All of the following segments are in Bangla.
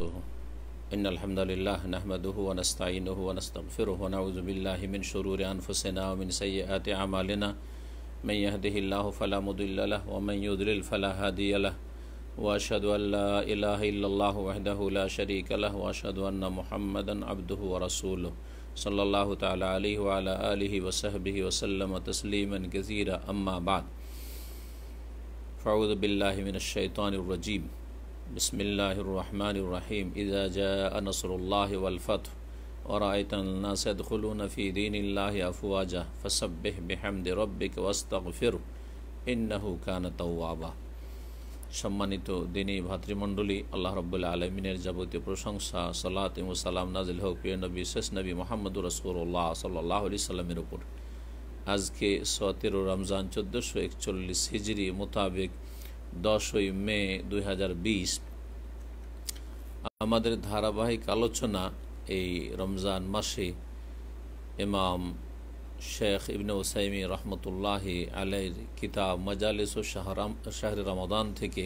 वबरकू इन अलहमदिल्ला नहमद वनस्तिन वनस्तफ़िर वनाउज़बिल्लिन शरूर अनफुसना मिन सैत आमालना मैं यहदिल्ला फ़ला मदिल्ल वमन युदल फ़ला हदील वाशद वहदला शरीक ला वाशद महमदन अब्द व रसूल सल्ला तली वाली वसहब वसलम तस्लीमन कज़ीरा अम्मा बाद फ़ाउद बिल्लिमिनशैतरजीम بسم الله الرحمن الرحيم إذا جاء نصر الله والفتح ورأيت الناس يدخلون في دين الله أفواجا فسبح بحمد ربك واستغفره إنه كان توابا সম্মানিত দিনী ভাতৃমণ্ডলী আল্লাহ রব্বুল্লা আলমিনের যাবতীয় প্রশংসা সালাত ইমু সালাম নাজিল হক প্রিয় নবী শেষ নবী মোহাম্মদুর রসুল্লাহ সাল্লাহ আলি সাল্লামের উপর আজকে সতেরো রমজান চোদ্দোশো একচল্লিশ হিজড়ি মোতাবেক দশই মে দুই আমাদের ধারাবাহিক আলোচনা এই রমজান মাসে ইমাম শেখ ইবনে ওসাইমি রহমতুল্লাহি আলের কিতাব মজালিস ও শাহরাম শাহর রমাদান থেকে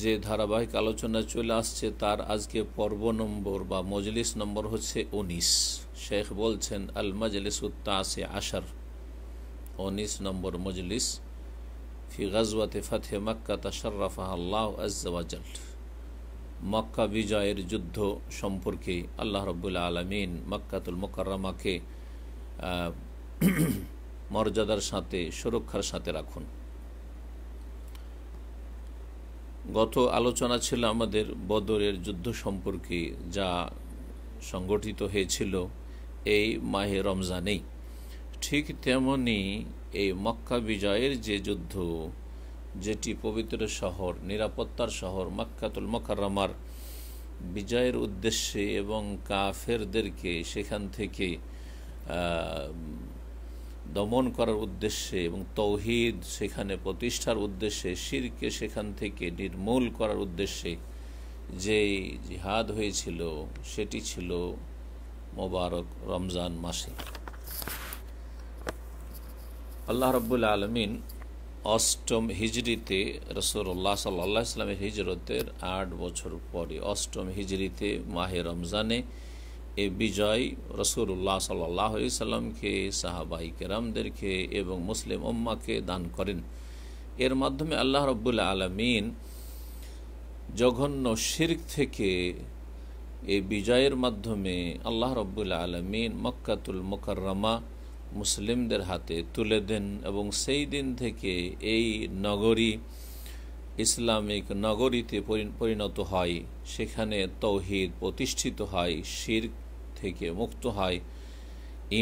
যে ধারাবাহিক আলোচনা চলে আসছে তার আজকে পর্ব নম্বর বা মজলিস নম্বর হচ্ছে উনিশ শেখ বলছেন আল মজলিস উত্তাসে আশার উনিশ নম্বর মজলিস تشرفها الله ফাতে মক্কা তাশারফাহ আল্লাহ আজ্জাল মক্কা বিজয়ের যুদ্ধ সম্পর্কে আল্লাহ রব্বুল আলমিন মক্কাতুল মোকাররামাকে মর্যাদার সাথে সুরক্ষার সাথে রাখুন গত আলোচনা ছিল আমাদের বদরের যুদ্ধ সম্পর্কে যা সংগঠিত হয়েছিল এই মাহে রমজানেই ঠিক তেমনি এই মক্কা বিজয়ের যে যুদ্ধ যেটি পবিত্র শহর নিরাপত্তার শহর মক্কাতুল মকারমার বিজয়ের উদ্দেশ্যে এবং কাফেরদেরকে সেখান থেকে দমন করার উদ্দেশ্যে এবং তৌহিদ সেখানে প্রতিষ্ঠার উদ্দেশ্যে শিরকে সেখান থেকে নির্মূল করার উদ্দেশ্যে যে জিহাদ হয়েছিল সেটি ছিল মোবারক রমজান মাসে আল্লাহ রব্বুল আলমিন অষ্টম হিজড়িতে রসুল্লাহ সাল্লা ইসলামের হিজরতের আট বছর পরে অষ্টম হিজড়িতে মাহে রমজানে এ বিজয় রসুল্লাহ সাল্লাহ ইসলামকে সাহাবাই কেরামদেরকে এবং মুসলিম উম্মাকে দান করেন এর মাধ্যমে আল্লাহ রব্বুল আলমিন জঘন্য শির্ক থেকে এই বিজয়ের মাধ্যমে আল্লাহ রব্বুল আলমিন মক্কাতুল মোকাররমা মুসলিমদের হাতে তুলে দেন এবং সেই দিন থেকে এই নগরী ইসলামিক নগরীতে পরিণত হয় সেখানে তৌহিদ প্রতিষ্ঠিত হয় শির থেকে মুক্ত হয়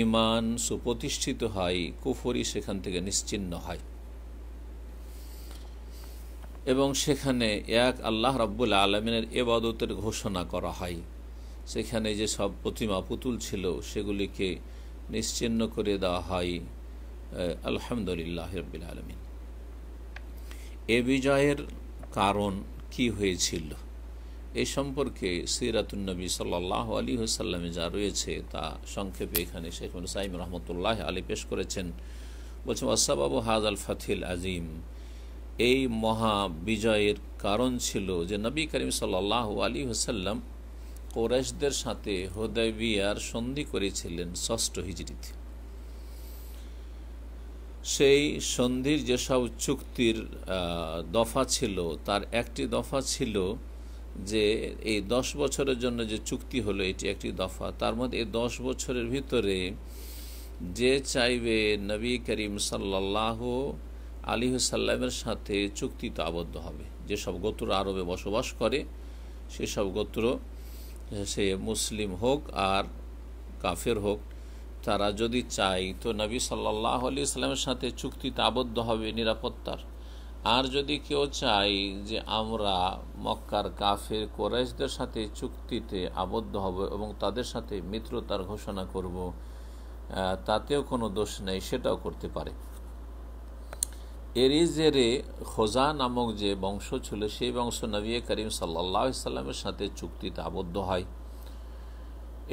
ইমান সুপ্রতিষ্ঠিত হয় কুফরি সেখান থেকে নিশ্চিন্ন হয় এবং সেখানে এক আল্লাহ রাব্বুল আলমিনের এবাদতের ঘোষণা করা হয় সেখানে যে সব প্রতিমা পুতুল ছিল সেগুলিকে নিশ্চিন্ন করে দেওয়া হয় আলহামদুলিল্লাহ রবিল আলমিন এ বিজয়ের কারণ কি হয়েছিল এ সম্পর্কে সিরাতুন্নবী সাল্লাহ আলী হুসাল্লামে যা রয়েছে তা সংক্ষেপে এখানে শেখ সাইম রহমতুল্লাহ আলী পেশ করেছেন বলছেন ওয়াসাবাবু হাজ আল ফাথিল আজিম এই মহা বিজয়ের কারণ ছিল যে নবী করিম সাল্লাহ আলী হুসাল্লাম কোরাইশদের সাথে হোদাইবিয়ার সন্ধি করেছিলেন ষষ্ঠ হিজড়িতে সেই সন্ধির যেসব চুক্তির দফা ছিল তার একটি দফা ছিল যে এই দশ বছরের জন্য যে চুক্তি হলো এটি একটি দফা তার মধ্যে এই দশ বছরের ভিতরে যে চাইবে নবী করিম সাল্লাহ আলী সাল্লামের সাথে চুক্তিতে আবদ্ধ হবে যেসব গোত্র আরবে বসবাস করে সেসব গোত্র সে মুসলিম হোক আর কাফের হোক তারা যদি চায় তো নবী সাল্লাহ আলি ইসলামের সাথে চুক্তিতে আবদ্ধ হবে নিরাপত্তার আর যদি কেউ চাই যে আমরা মক্কার কাফের কোরাইশদের সাথে চুক্তিতে আবদ্ধ হব এবং তাদের সাথে মিত্রতার ঘোষণা করব তাতেও কোনো দোষ নেই সেটাও করতে পারে এরিজেরে খোজা নামক যে বংশ ছিল সেই বংশ নবী করিম সাল্লা ইসলামের সাথে চুক্তিতে আবদ্ধ হয়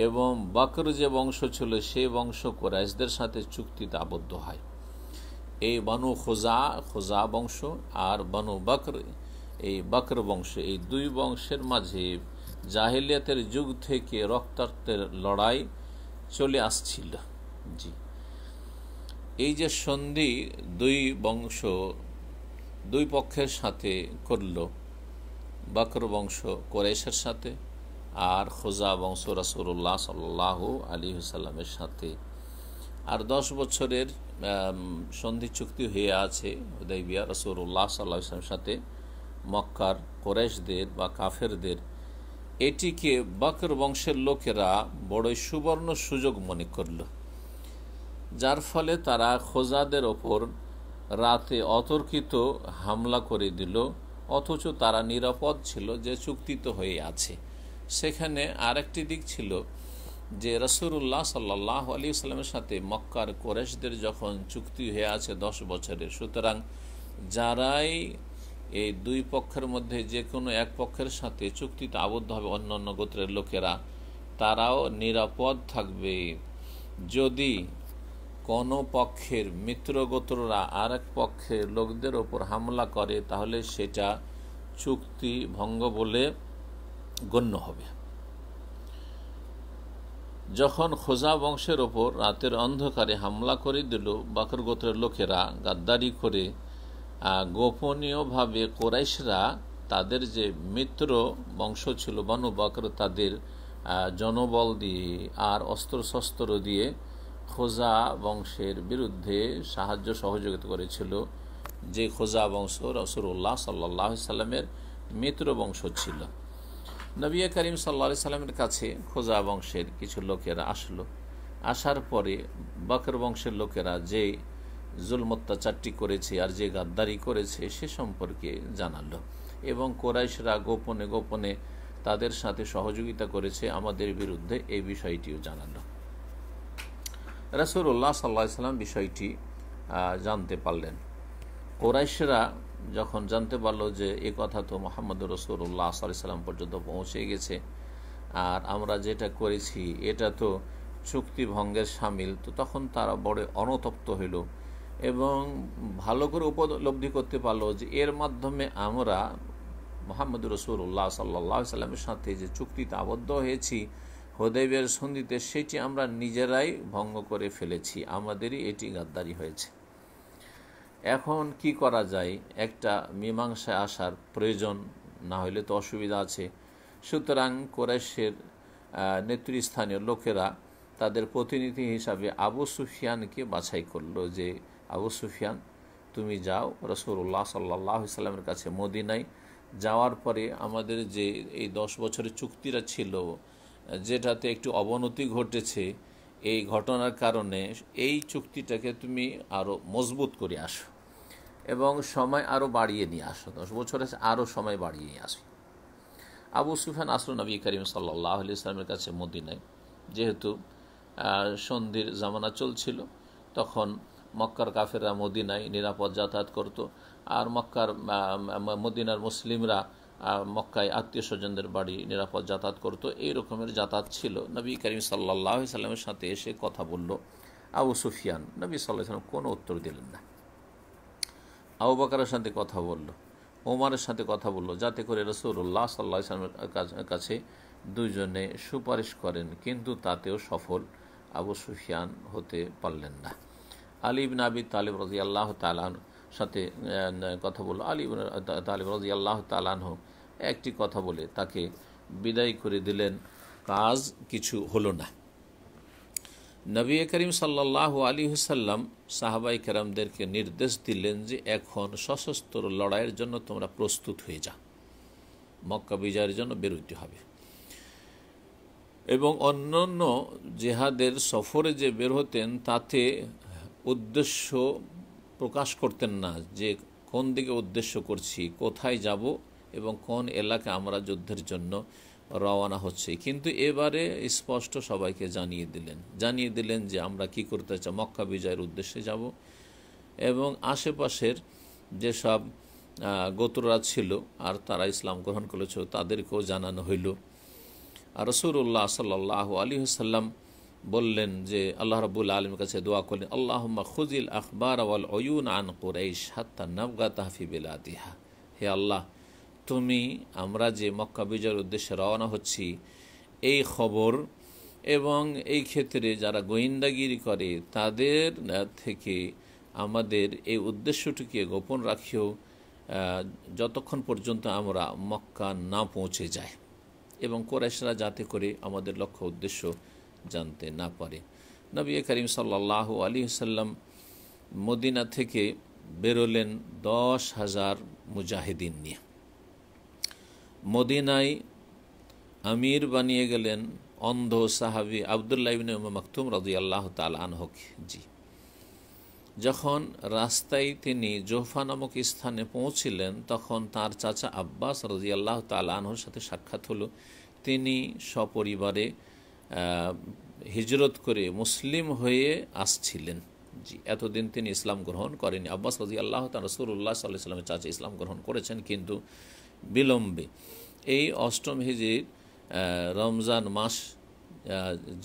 এবং বকর যে বংশ ছিল সেই বংশ কোরাইশদের সাথে চুক্তিতে আবদ্ধ হয় এই বানু খোজা খোজা বংশ আর বানু বকর এই বকর বংশ এই দুই বংশের মাঝে জাহিলিয়াতের যুগ থেকে রক্তাক্তের লড়াই চলে আসছিল জি এই যে সন্ধি দুই বংশ দুই পক্ষের সাথে করল বক্র বংশ কোরেশের সাথে আর খোজা বংশ রাসুল্লাহ সাল্লাহ আলী হুসাল্লামের সাথে আর দশ বছরের সন্ধি চুক্তি হয়ে আছে উদয়বিয়া রসুল্লাহ সাল্লাহ ইসলামের সাথে মক্কার কোরেশদের বা কাফেরদের এটিকে বকর বংশের লোকেরা বড়ই সুবর্ণ সুযোগ মনে করলো যার ফলে তারা খোজাদের ওপর রাতে অতর্কিত হামলা করে দিল অথচ তারা নিরাপদ ছিল যে চুক্তিত হয়ে আছে সেখানে আরেকটি দিক ছিল যে রসুরুল্লাহ সাল্লাহ আলী ইসলামের সাথে মক্কার কোরেশদের যখন চুক্তি হয়ে আছে দশ বছরের সুতরাং যারাই এই দুই পক্ষের মধ্যে যে কোনো এক পক্ষের সাথে চুক্তিতে আবদ্ধ হবে অন্য অন্য গোত্রের লোকেরা তারাও নিরাপদ থাকবে যদি কোন পক্ষের মিত্রগোত্ররা আর এক পক্ষের লোকদের ওপর হামলা করে তাহলে সেটা চুক্তি ভঙ্গ বলে গণ্য হবে যখন খোজা বংশের ওপর রাতের অন্ধকারে হামলা করে দিল বাকর গোত্রের লোকেরা গাদ্দারি করে গোপনীয়ভাবে কোরাইশরা তাদের যে মিত্র বংশ ছিল বানু বাকর তাদের জনবল দিয়ে আর অস্ত্রশস্ত্র দিয়ে খোজা বংশের বিরুদ্ধে সাহায্য সহযোগিতা করেছিল যে খোজা বংশ রসুল্লাহ সাল্লাহ সাল্লামের মিত্র বংশ ছিল নবী করিম সাল্লা সাল্লামের কাছে খোজা বংশের কিছু লোকেরা আসলো আসার পরে বাকর বংশের লোকেরা যে জুল অত্যাচারটি করেছে আর যে গাদ্দারি করেছে সে সম্পর্কে জানালো এবং কোরাইশরা গোপনে গোপনে তাদের সাথে সহযোগিতা করেছে আমাদের বিরুদ্ধে এই বিষয়টিও জানালো রসুল্লাহ সাল্লাহ সাল্লাম বিষয়টি জানতে পারলেন কোরাইশরা যখন জানতে পারলো যে এ কথা তো মোহাম্মদ রসুল্লাহ সাল্লাম পর্যন্ত পৌঁছে গেছে আর আমরা যেটা করেছি এটা তো চুক্তি ভঙ্গের সামিল তো তখন তারা বড় অনতপ্ত হইল এবং ভালো করে উপলব্ধি করতে পারলো যে এর মাধ্যমে আমরা মোহাম্মদ রসুল্লাহ সাল্লাহ সাল্লামের সাথে যে চুক্তিতে আবদ্ধ হয়েছি হোদেবের সন্ধিতে সেটি আমরা নিজেরাই ভঙ্গ করে ফেলেছি আমাদেরই এটি গাদ্দারি হয়েছে এখন কি করা যায় একটা মীমাংসায় আসার প্রয়োজন না হলে তো অসুবিধা আছে সুতরাং কোরাইশের নেতৃস্থানীয় লোকেরা তাদের প্রতিনিধি হিসাবে আবু সুফিয়ানকে বাছাই করল যে আবু সুফিয়ান তুমি যাও রসুল্লাহ সাল্লাহ ইসলামের কাছে মোদিনাই যাওয়ার পরে আমাদের যে এই দশ বছরের চুক্তিটা ছিল যেটাতে একটু অবনতি ঘটেছে এই ঘটনার কারণে এই চুক্তিটাকে তুমি আরও মজবুত করে আসো এবং সময় আরও বাড়িয়ে নিয়ে আসো দশ বছরে আরও সময় বাড়িয়ে নিয়ে আসো আবু সুফান আসল নবী করিম সাল্লাহ ইসলামের কাছে মদিনায় যেহেতু সন্ধির জামানা চলছিল তখন মক্কার কাফেররা মদিনায় নিরাপদ যাতায়াত করত আর মক্কার মদিনার মুসলিমরা মক্কায় আত্মীয় স্বজনদের বাড়ি নিরাপদ যাতায়াত করতো এই রকমের যাতায়াত ছিল নবী করিম সাল্লাহ সাল্লামের সাথে এসে কথা বলল আবু সুফিয়ান নবী সাল্লাহ সাল্লাম কোনো উত্তর দিলেন না আবু বাকারের সাথে কথা বলল ওমারের সাথে কথা বলল যাতে করে রসুল্লাহ সাল্লাহ ইসলামের কাছে দুজনে সুপারিশ করেন কিন্তু তাতেও সফল আবু সুফিয়ান হতে পারলেন না আলিব নাবি তালিব রাজি আল্লাহ তালান সাথে কথা বলল আলিব তালিব রাজি আল্লাহ তালান হোক একটি কথা বলে তাকে বিদায় করে দিলেন কাজ কিছু হলো না নবী করিম সাল্লাহ আলী হুসাল্লাম সাহাবাই কেরামদেরকে নির্দেশ দিলেন যে এখন সশস্ত্র লড়াইয়ের জন্য তোমরা প্রস্তুত হয়ে যা মক্কা বিজয়ের জন্য বেরোতে হবে এবং অন্যান্য জেহাদের সফরে যে বের হতেন তাতে উদ্দেশ্য প্রকাশ করতেন না যে কোন দিকে উদ্দেশ্য করছি কোথায় যাব এবং কোন এলাকা আমরা যুদ্ধের জন্য রওয়ানা হচ্ছে কিন্তু এবারে স্পষ্ট সবাইকে জানিয়ে দিলেন জানিয়ে দিলেন যে আমরা কি করতে চাই মক্কা বিজয়ের উদ্দেশ্যে যাব এবং আশেপাশের যেসব গোতরা ছিল আর তারা ইসলাম গ্রহণ করেছ তাদেরকেও জানানো হইল আর রসুল্লাহ সাল্লাহ আলী সাল্লাম বললেন যে আল্লাহ রবুল আলমের কাছে দোয়া করলেন আল্লাহ খুজিল আখবর আওয়াল অয়ুন আন কোরাইশ হাত্তা নবগা তাহফি বেলা হে আল্লাহ তুমি আমরা যে মক্কা বিজয়ের উদ্দেশ্যে রওনা হচ্ছি এই খবর এবং এই ক্ষেত্রে যারা গোয়েন্দাগিরি করে তাদের থেকে আমাদের এই উদ্দেশ্যটিকে গোপন রাখিও যতক্ষণ পর্যন্ত আমরা মক্কা না পৌঁছে যাই এবং কোরআসরা যাতে করে আমাদের লক্ষ্য উদ্দেশ্য জানতে না পারে নবী করিম সাল্লাহ আলী সাল্লাম মদিনা থেকে বেরোলেন দশ হাজার মুজাহিদিন নিয়ে মদিনায় আমির বানিয়ে গেলেন অন্ধ সাহাবি আবদুল্লাহ ইবিন মাকতুম রাজি আল্লাহ তাল আনহকে জি যখন রাস্তায় তিনি জোফা নামক স্থানে পৌঁছিলেন তখন তার চাচা আব্বাস রাজি আল্লাহ তাল আনহর সাথে সাক্ষাৎ হলো তিনি সপরিবারে হিজরত করে মুসলিম হয়ে আসছিলেন জি এতদিন তিনি ইসলাম গ্রহণ করেনি আব্বাস রাজি আল্লাহ তাল রসুল্লাহ সাল্লাহ ইসলামের চাচা ইসলাম গ্রহণ করেছেন কিন্তু বিলম্বে এই অষ্টম হিজির রমজান মাস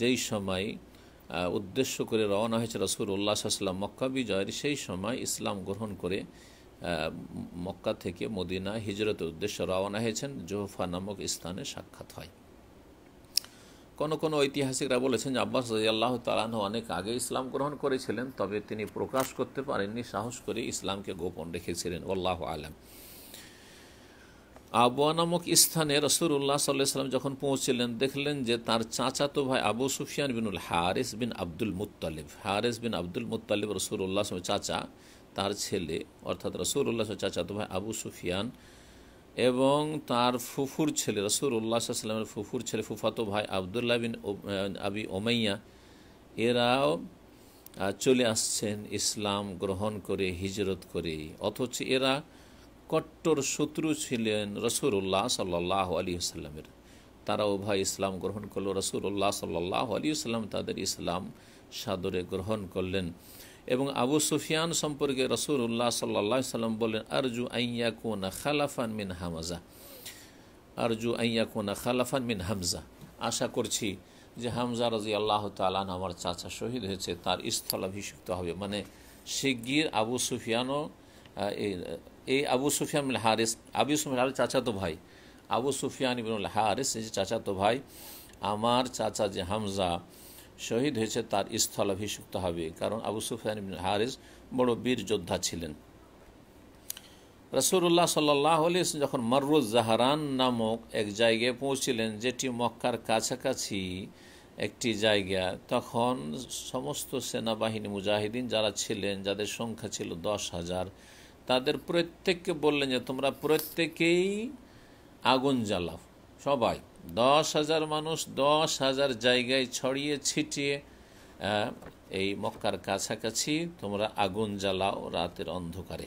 যেই সময় উদ্দেশ্য করে রওনা হয়েছে রসুল উল্লাহ সাল্লাম মক্কা বিজয়ের সেই সময় ইসলাম গ্রহণ করে মক্কা থেকে মদিনা হিজরতের উদ্দেশ্যে রওনা হয়েছেন জোহফা নামক স্থানে সাক্ষাৎ হয় কোন কোন ঐতিহাসিকরা বলেছেন যে আব্বাস আল্লাহ তালাহ অনেক আগে ইসলাম গ্রহণ করেছিলেন তবে তিনি প্রকাশ করতে পারেননি সাহস করে ইসলামকে গোপন রেখেছিলেন আল্লাহ আলম আবুয়া নামক স্থানে রসুল্লাহ সাল্লাহ সাল্লাম যখন পৌঁছলেন দেখলেন যে তার চাচাতো ভাই আবু সুফিয়ান বিনুল হারেস বিন আব্দুল মুতালিব হারেস বিন আব্দুল মুতালিব রসুল্লাহ চাচা তার ছেলে অর্থাৎ রসুল্লাহ চাচাতো ভাই আবু সুফিয়ান এবং তার ফুফুর ছেলে রসুল্লাহ সাল্লামের ফুফুর ছেলে ফুফাতো ভাই আবদুল্লাহ বিন আবি ওমাইয়া এরাও চলে আসছেন ইসলাম গ্রহণ করে হিজরত করে অথচ এরা কট্টর শত্রু ছিলেন রসুল্লাহ সাল্লাহ আলী সাল্লামের তারা উভয় ইসলাম গ্রহণ করল রসুল্লাহ সাল্লাহ আলী সাল্লাম তাদের ইসলাম সাদরে গ্রহণ করলেন এবং আবু সুফিয়ান সম্পর্কে রসুল্লাহ সাল্লাহ সাল্লাম বললেন আরজু আইয়া কোনা খালাফান মিন হামাজা আরজু আইয়া কোনা খালাফান মিন হামজা আশা করছি যে হামজা রাজি আল্লাহ তালান আমার চাচা শহীদ হয়েছে তার স্থলাভিষিক্ত হবে মানে শিগগির আবু সুফিয়ানও এই আবু সুফিয়ান বিন হারিস আবু সুফিয়ান আর চাচাতো ভাই আবু সুফিয়ান ইবনুল হারিস এই যে চাচাতো ভাই আমার চাচা যে হামজা শহীদ হয়েছে তার স্থলাভিষিক্ত হবে কারণ আবু সুফিয়ান ইবনুল হারিস বড় বীর যোদ্ধা ছিলেন রসুল্লাহ সাল্লাহ আলিয়া যখন মররুজ জাহারান নামক এক জায়গায় পৌঁছিলেন যেটি মক্কার কাছাকাছি একটি জায়গা তখন সমস্ত সেনাবাহিনী মুজাহিদিন যারা ছিলেন যাদের সংখ্যা ছিল দশ হাজার তাদের প্রত্যেককে বললেন যে তোমরা প্রত্যেকেই আগুন জ্বালাও সবাই দশ হাজার মানুষ দশ হাজার জায়গায় ছড়িয়ে ছিটিয়ে এই মক্কার কাছাকাছি তোমরা আগুন জ্বালাও রাতের অন্ধকারে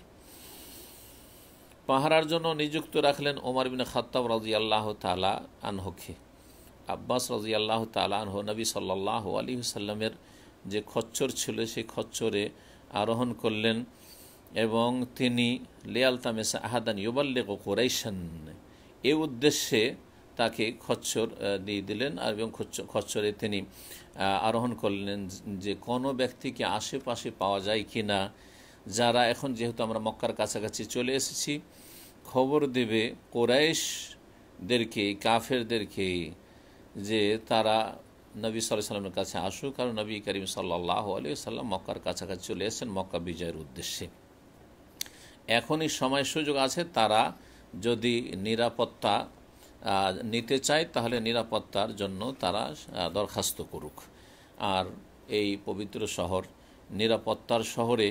পাহারার জন্য নিযুক্ত রাখলেন ওমর বিন খাত্তাব রাজি আল্লাহ তালা আনহকে আব্বাস রাজি আল্লাহ তালা আনহ নবী সাল্লাহ আলী সাল্লামের যে খচ্চর ছিল সেই খচ্চরে আরোহণ করলেন এবং তিনি লেয়াল তামেসা আহাদান ইউবাল্লেক কোরাইশান এ উদ্দেশ্যে তাকে খচ্চর দিয়ে দিলেন আর এবং খচ্চরে তিনি আরোহণ করলেন যে কোনো ব্যক্তিকে আশেপাশে পাওয়া যায় কি না যারা এখন যেহেতু আমরা মক্কার কাছাকাছি চলে এসেছি খবর দেবে কোরাইশদেরকে কাফেরদেরকে যে তারা নবী সাল্লাহ সাল্লামের কাছে আসুক কারণ নবী করিম সাল্লাহ আলিয়া সাল্লাম মক্কার কাছাকাছি চলে এসেছেন মক্কা বিজয়ের উদ্দেশ্যে এখনই সময় সুযোগ আছে তারা যদি নিরাপত্তা নিতে চায় তাহলে নিরাপত্তার জন্য তারা দরখাস্ত করুক আর এই পবিত্র শহর নিরাপত্তার শহরে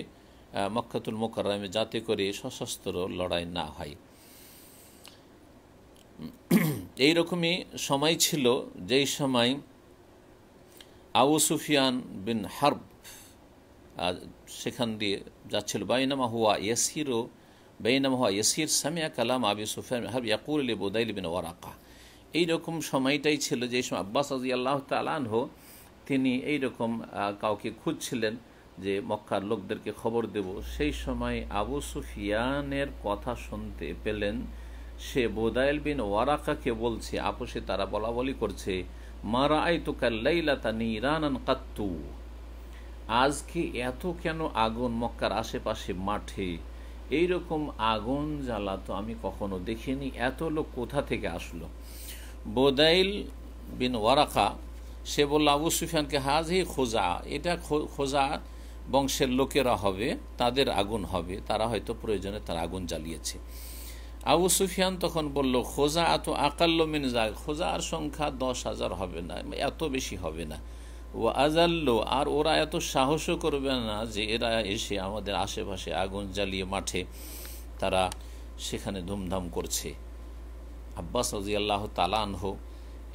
মক্ষাতুল মোকারমে যাতে করে সশস্ত্র লড়াই না হয় এই রকমই সময় ছিল যেই সময় আবু সুফিয়ান বিন হার্ব সেখান দিয়ে যাচ্ছিল বাইনামা হুয়া ইয়াসিরও বেইনামা হুয়া ইয়াসির সামিয়া কালাম আবি সুফিয়ান হাব ইয়াকুর আলী বোদাইল বিন ওয়ারাকা এইরকম সময়টাই ছিল যে সময় আব্বাস আজি আল্লাহ তালানহ তিনি এইরকম কাউকে খুঁজছিলেন যে মক্কার লোকদেরকে খবর দেব সেই সময় আবু সুফিয়ানের কথা শুনতে পেলেন সে বোদাইল বিন ওয়ারাকাকে বলছে আপোষে তারা বলা বলি করছে মারা আই তো কাল্লাইলা তা নিরানান কাত্তু আজকে এত কেন আগুন মক্কার আশেপাশে মাঠে এই রকম আগুন জ্বালা তো আমি কখনো দেখিনি এত লোক কোথা থেকে আসলো বোদাইল বিন ওয়ারাকা সে বলল আবু সুফিয়ানকে হাজহি খোজা এটা খোজা বংশের লোকেরা হবে তাদের আগুন হবে তারা হয়তো প্রয়োজনে তার আগুন জ্বালিয়েছে আবু সুফিয়ান তখন বলল খোজা এত আকাল্য যা খোজার সংখ্যা দশ হাজার হবে না এত বেশি হবে না ও আজাল্লো আর ওরা এত সাহসও করবে না যে এরা এসে আমাদের আশেপাশে আগুন জ্বালিয়ে মাঠে তারা সেখানে ধুমধাম করছে আব্বাস রাজি আল্লাহ তালানহ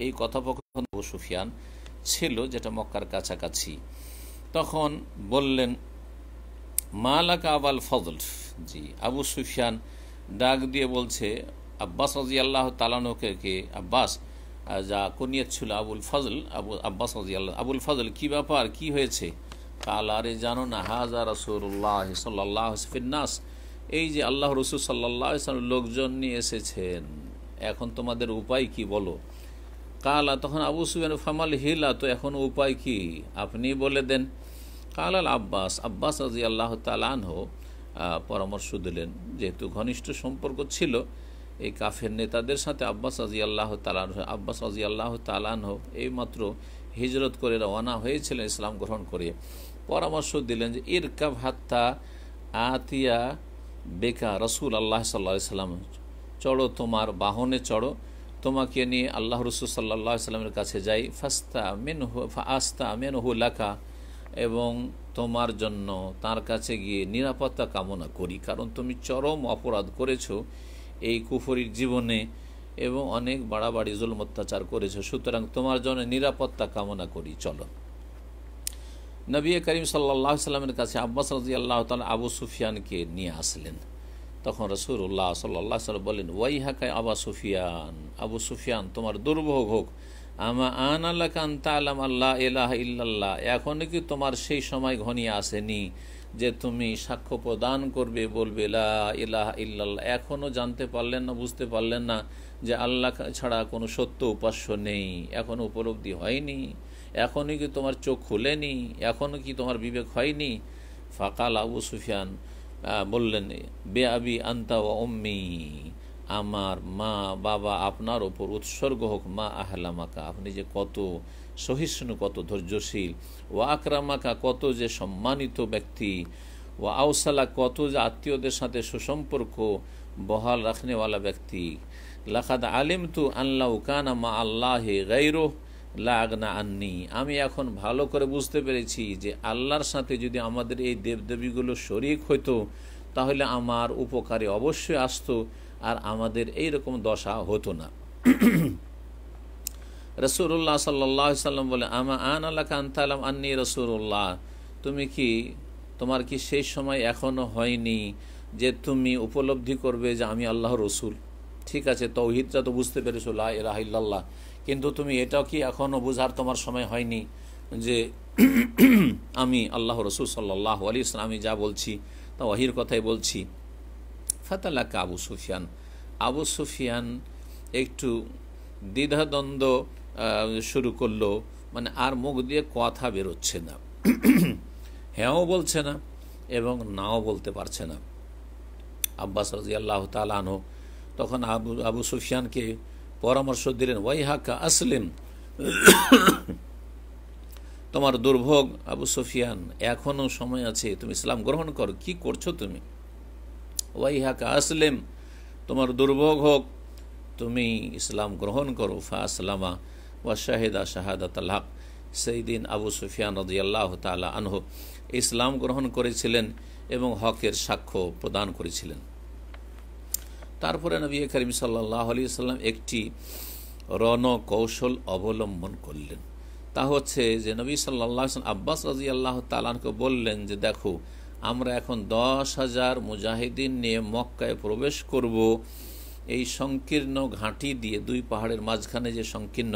এই কথোপকথন সুফিয়ান ছিল যেটা মক্কার কাছাকাছি তখন বললেন মালাকা আবাল ফজল জি আবু সুফিয়ান ডাক দিয়ে বলছে আব্বাস রাজি আল্লাহ তালানহকে আব্বাস যা কনিয়ত ছিল আবুল ফজল আবু আব্বাস আবুল ফজল কি ব্যাপার কি হয়েছে কালারে জানো না হাজার রসুল্লাহ সাল্লাহ এই যে আল্লাহ রসুল সাল্লাহ লোকজন নিয়ে এসেছেন এখন তোমাদের উপায় কি বলো কালা তখন আবু সুবেন ফামাল হিলা তো এখন উপায় কি আপনি বলে দেন কালাল আব্বাস আব্বাস আজি আল্লাহ তালানহ পরামর্শ দিলেন যেহেতু ঘনিষ্ঠ সম্পর্ক ছিল এই কাফের নেতাদের সাথে আব্বাস আজি আল্লাহ তালান আব্বাস আজি আল্লাহ তালানহ এই মাত্র হিজরত করে রওনা হয়েছিলেন ইসলাম গ্রহণ করে পরামর্শ দিলেন যে ইরকাব হাত্তা আতিয়া বেকা রসুল আল্লাহ সাল্লা সাল্লাম চড়ো তোমার বাহনে চড়ো তোমাকে নিয়ে আল্লাহ রসুল সাল্লাহ সাল্লামের কাছে যাই ফাস্তা মেন আস্তা মেন লাকা এবং তোমার জন্য তার কাছে গিয়ে নিরাপত্তা কামনা করি কারণ তুমি চরম অপরাধ করেছো এই কুফরির জীবনে এবং অনেক বাড়াবাড়ি জুল অত্যাচার করেছে সুতরাং তোমার জন্য নিরাপত্তা কামনা করি চলো নবী করিম সাল্লাহ সাল্লামের কাছে আব্বাস রাজি আল্লাহ তাল আবু সুফিয়ানকে নিয়ে আসলেন তখন রসুল্লাহ সাল্লাহ সাল্লাম বললেন ওয়াই হাকায় আবা সুফিয়ান আবু সুফিয়ান তোমার দুর্ভোগ হোক আমা আন আল্লাহ কান্তা আলাম আল্লাহ এলাহ ইল্লাল্লাহ এখনও কি তোমার সেই সময় ঘনিয়ে আসেনি যে তুমি সাক্ষ্য প্রদান করবে বলবে লা ইলাহ ইল্লাল্লাহ এখনও জানতে পারলেন না বুঝতে পারলেন না যে আল্লাহ ছাড়া কোনো সত্য উপাস্য নেই এখনও উপলব্ধি হয়নি এখনও কি তোমার চোখ খুলেনি এখনও কি তোমার বিবেক হয়নি ফাকাল আবু সুফিয়ান বললেন বে আবি আন্তা ও অম্মি আমার মা বাবা আপনার ওপর উৎসর্গ হোক মা আহলামাকা আপনি যে কত সহিষ্ণু কত ধৈর্যশীল ও আক্রামাকা কত যে সম্মানিত ব্যক্তি ও আউসালা কত যে আত্মীয়দের সাথে সুসম্পর্ক বহাল রাখনেওয়ালা ব্যক্তি লাখাদ আলিম তু আল্লাহ কানা মা আল্লাহ গাইরো লাগনা আননি আমি এখন ভালো করে বুঝতে পেরেছি যে আল্লাহর সাথে যদি আমাদের এই দেবদেবীগুলো শরিক হইতো তাহলে আমার উপকারে অবশ্যই আসতো আর আমাদের এই রকম দশা হতো না রসুরুল্লাহ সাল্লাহ সাল্লাম বলে আমা আন আল্লাহ কান্তালাম আন্নি রসুরুল্লাহ তুমি কি তোমার কি সেই সময় এখনও হয়নি যে তুমি উপলব্ধি করবে যে আমি আল্লাহ রসুল ঠিক আছে তৌহিদটা তো বুঝতে পেরেছো লা কিন্তু তুমি এটাও কি এখনও বোঝার তোমার সময় হয়নি যে আমি আল্লাহ রসুল সাল্লাহ আলি ইসলাম আমি যা বলছি তা ওয়াহির কথাই বলছি ফাতালাকা আবু সুফিয়ান আবু সুফিয়ান একটু দ্বিধাদ্বন্দ্ব শুরু করলো মানে আর মুখ দিয়ে কথা বেরোচ্ছে না হ্যাঁও বলছে না এবং নাও বলতে পারছে না আব্বাস রাজি আল্লাহ তালানহ তখন আবু আবু সুফিয়ানকে পরামর্শ দিলেন ওয়াই হাকা আসলিম তোমার দুর্ভোগ আবু সুফিয়ান এখনও সময় আছে তুমি ইসলাম গ্রহণ করো কি করছো তুমি ওয়াই হাকা আসলিম তোমার দুর্ভোগ হোক তুমি ইসলাম গ্রহণ করো ফা আসলামা ওয়াশাহেদা শাহাদাত আল্লাহ সেই দিন আবু সুফিয়ান রদিয়াল্লাহ তালা আনহ ইসলাম গ্রহণ করেছিলেন এবং হকের সাক্ষ্য প্রদান করেছিলেন তারপরে নবী করিম সাল্লাহ আলি সাল্লাম একটি রণকৌশল অবলম্বন করলেন তা হচ্ছে যে নবী সাল্লাহ আব্বাস রাজি আল্লাহ তালানকে বললেন যে দেখো আমরা এখন দশ হাজার মুজাহিদিন নিয়ে মক্কায় প্রবেশ করব এই সংকীর্ণ ঘাঁটি দিয়ে দুই পাহাড়ের মাঝখানে যে সংকীর্ণ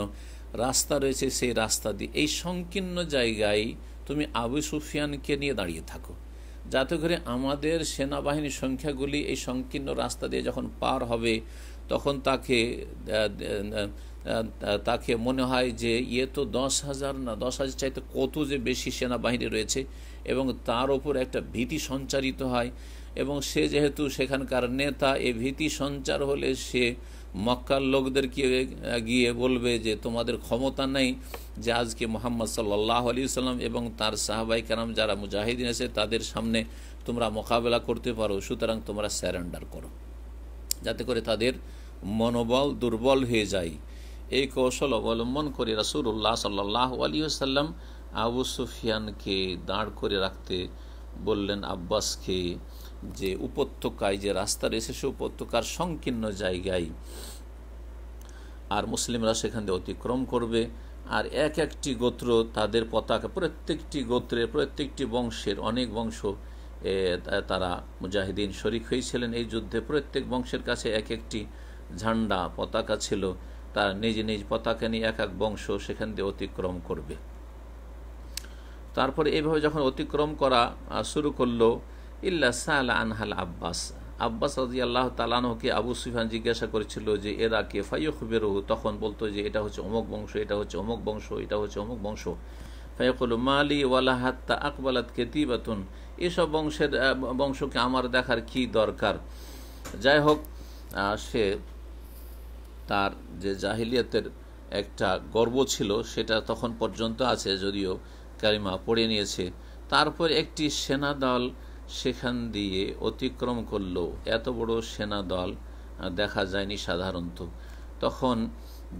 রাস্তা রয়েছে সেই রাস্তা দিয়ে এই সংকীর্ণ জায়গায় তুমি আবু সুফিয়ানকে নিয়ে দাঁড়িয়ে থাকো যাতে করে আমাদের সেনাবাহিনীর সংখ্যাগুলি এই সংকীর্ণ রাস্তা দিয়ে যখন পার হবে তখন তাকে তাকে মনে হয় যে ইয়ে তো দশ হাজার না দশ হাজার চাইতে কত যে বেশি সেনাবাহিনী রয়েছে এবং তার ওপর একটা ভীতি সঞ্চারিত হয় এবং সে যেহেতু সেখানকার নেতা এ ভীতি সঞ্চার হলে সে মক্কার লোকদেরকে গিয়ে বলবে যে তোমাদের ক্ষমতা নেই যে আজকে মোহাম্মদ সাল্লাহ আলী সাল্লাম এবং তার সাহাবাই কারাম যারা মুজাহিদিন আছে তাদের সামনে তোমরা মোকাবেলা করতে পারো সুতরাং তোমরা স্যারেন্ডার করো যাতে করে তাদের মনোবল দুর্বল হয়ে যায় এই কৌশল অবলম্বন করে রাসুল্লাহ সাল্লাহ আলী সাল্লাম আবু সুফিয়ানকে দাঁড় করে রাখতে বললেন আব্বাসকে যে উপত্যকায় যে রাস্তা রয়েছে সে উপত্যকার সংকীর্ণ জায়গায় আর মুসলিমরা সেখান দিয়ে অতিক্রম করবে আর এক একটি গোত্র তাদের পতাকা প্রত্যেকটি গোত্রে প্রত্যেকটি বংশের অনেক বংশ তারা মুজাহিদিন শরিক হয়েছিলেন এই যুদ্ধে প্রত্যেক বংশের কাছে এক একটি ঝান্ডা পতাকা ছিল তার নিজ নিজ পতাকা নিয়ে এক এক বংশ সেখান দিয়ে অতিক্রম করবে তারপরে এইভাবে যখন অতিক্রম করা শুরু করলো ইল্লা সাল আনহাল আব্বাস আব্বাস রাজি আল্লাহ তালানহকে আবু সুফান জিজ্ঞাসা করেছিল যে এরা কে ফাইয়ুখবেরহু তখন বলতো যে এটা হচ্ছে অমুক বংশ এটা হচ্ছে অমুক বংশ এটা হচ্ছে অমুক বংশ ফাইকুল মালি ওয়ালা হাত্তা আকবালাত কেতিবাতুন এসব বংশের বংশকে আমার দেখার কি দরকার যাই হোক সে তার যে জাহিলিয়াতের একটা গর্ব ছিল সেটা তখন পর্যন্ত আছে যদিও কারিমা পড়ে নিয়েছে তারপর একটি সেনা দল সেখান দিয়ে অতিক্রম করলো এত বড় সেনা দল দেখা যায়নি সাধারণত তখন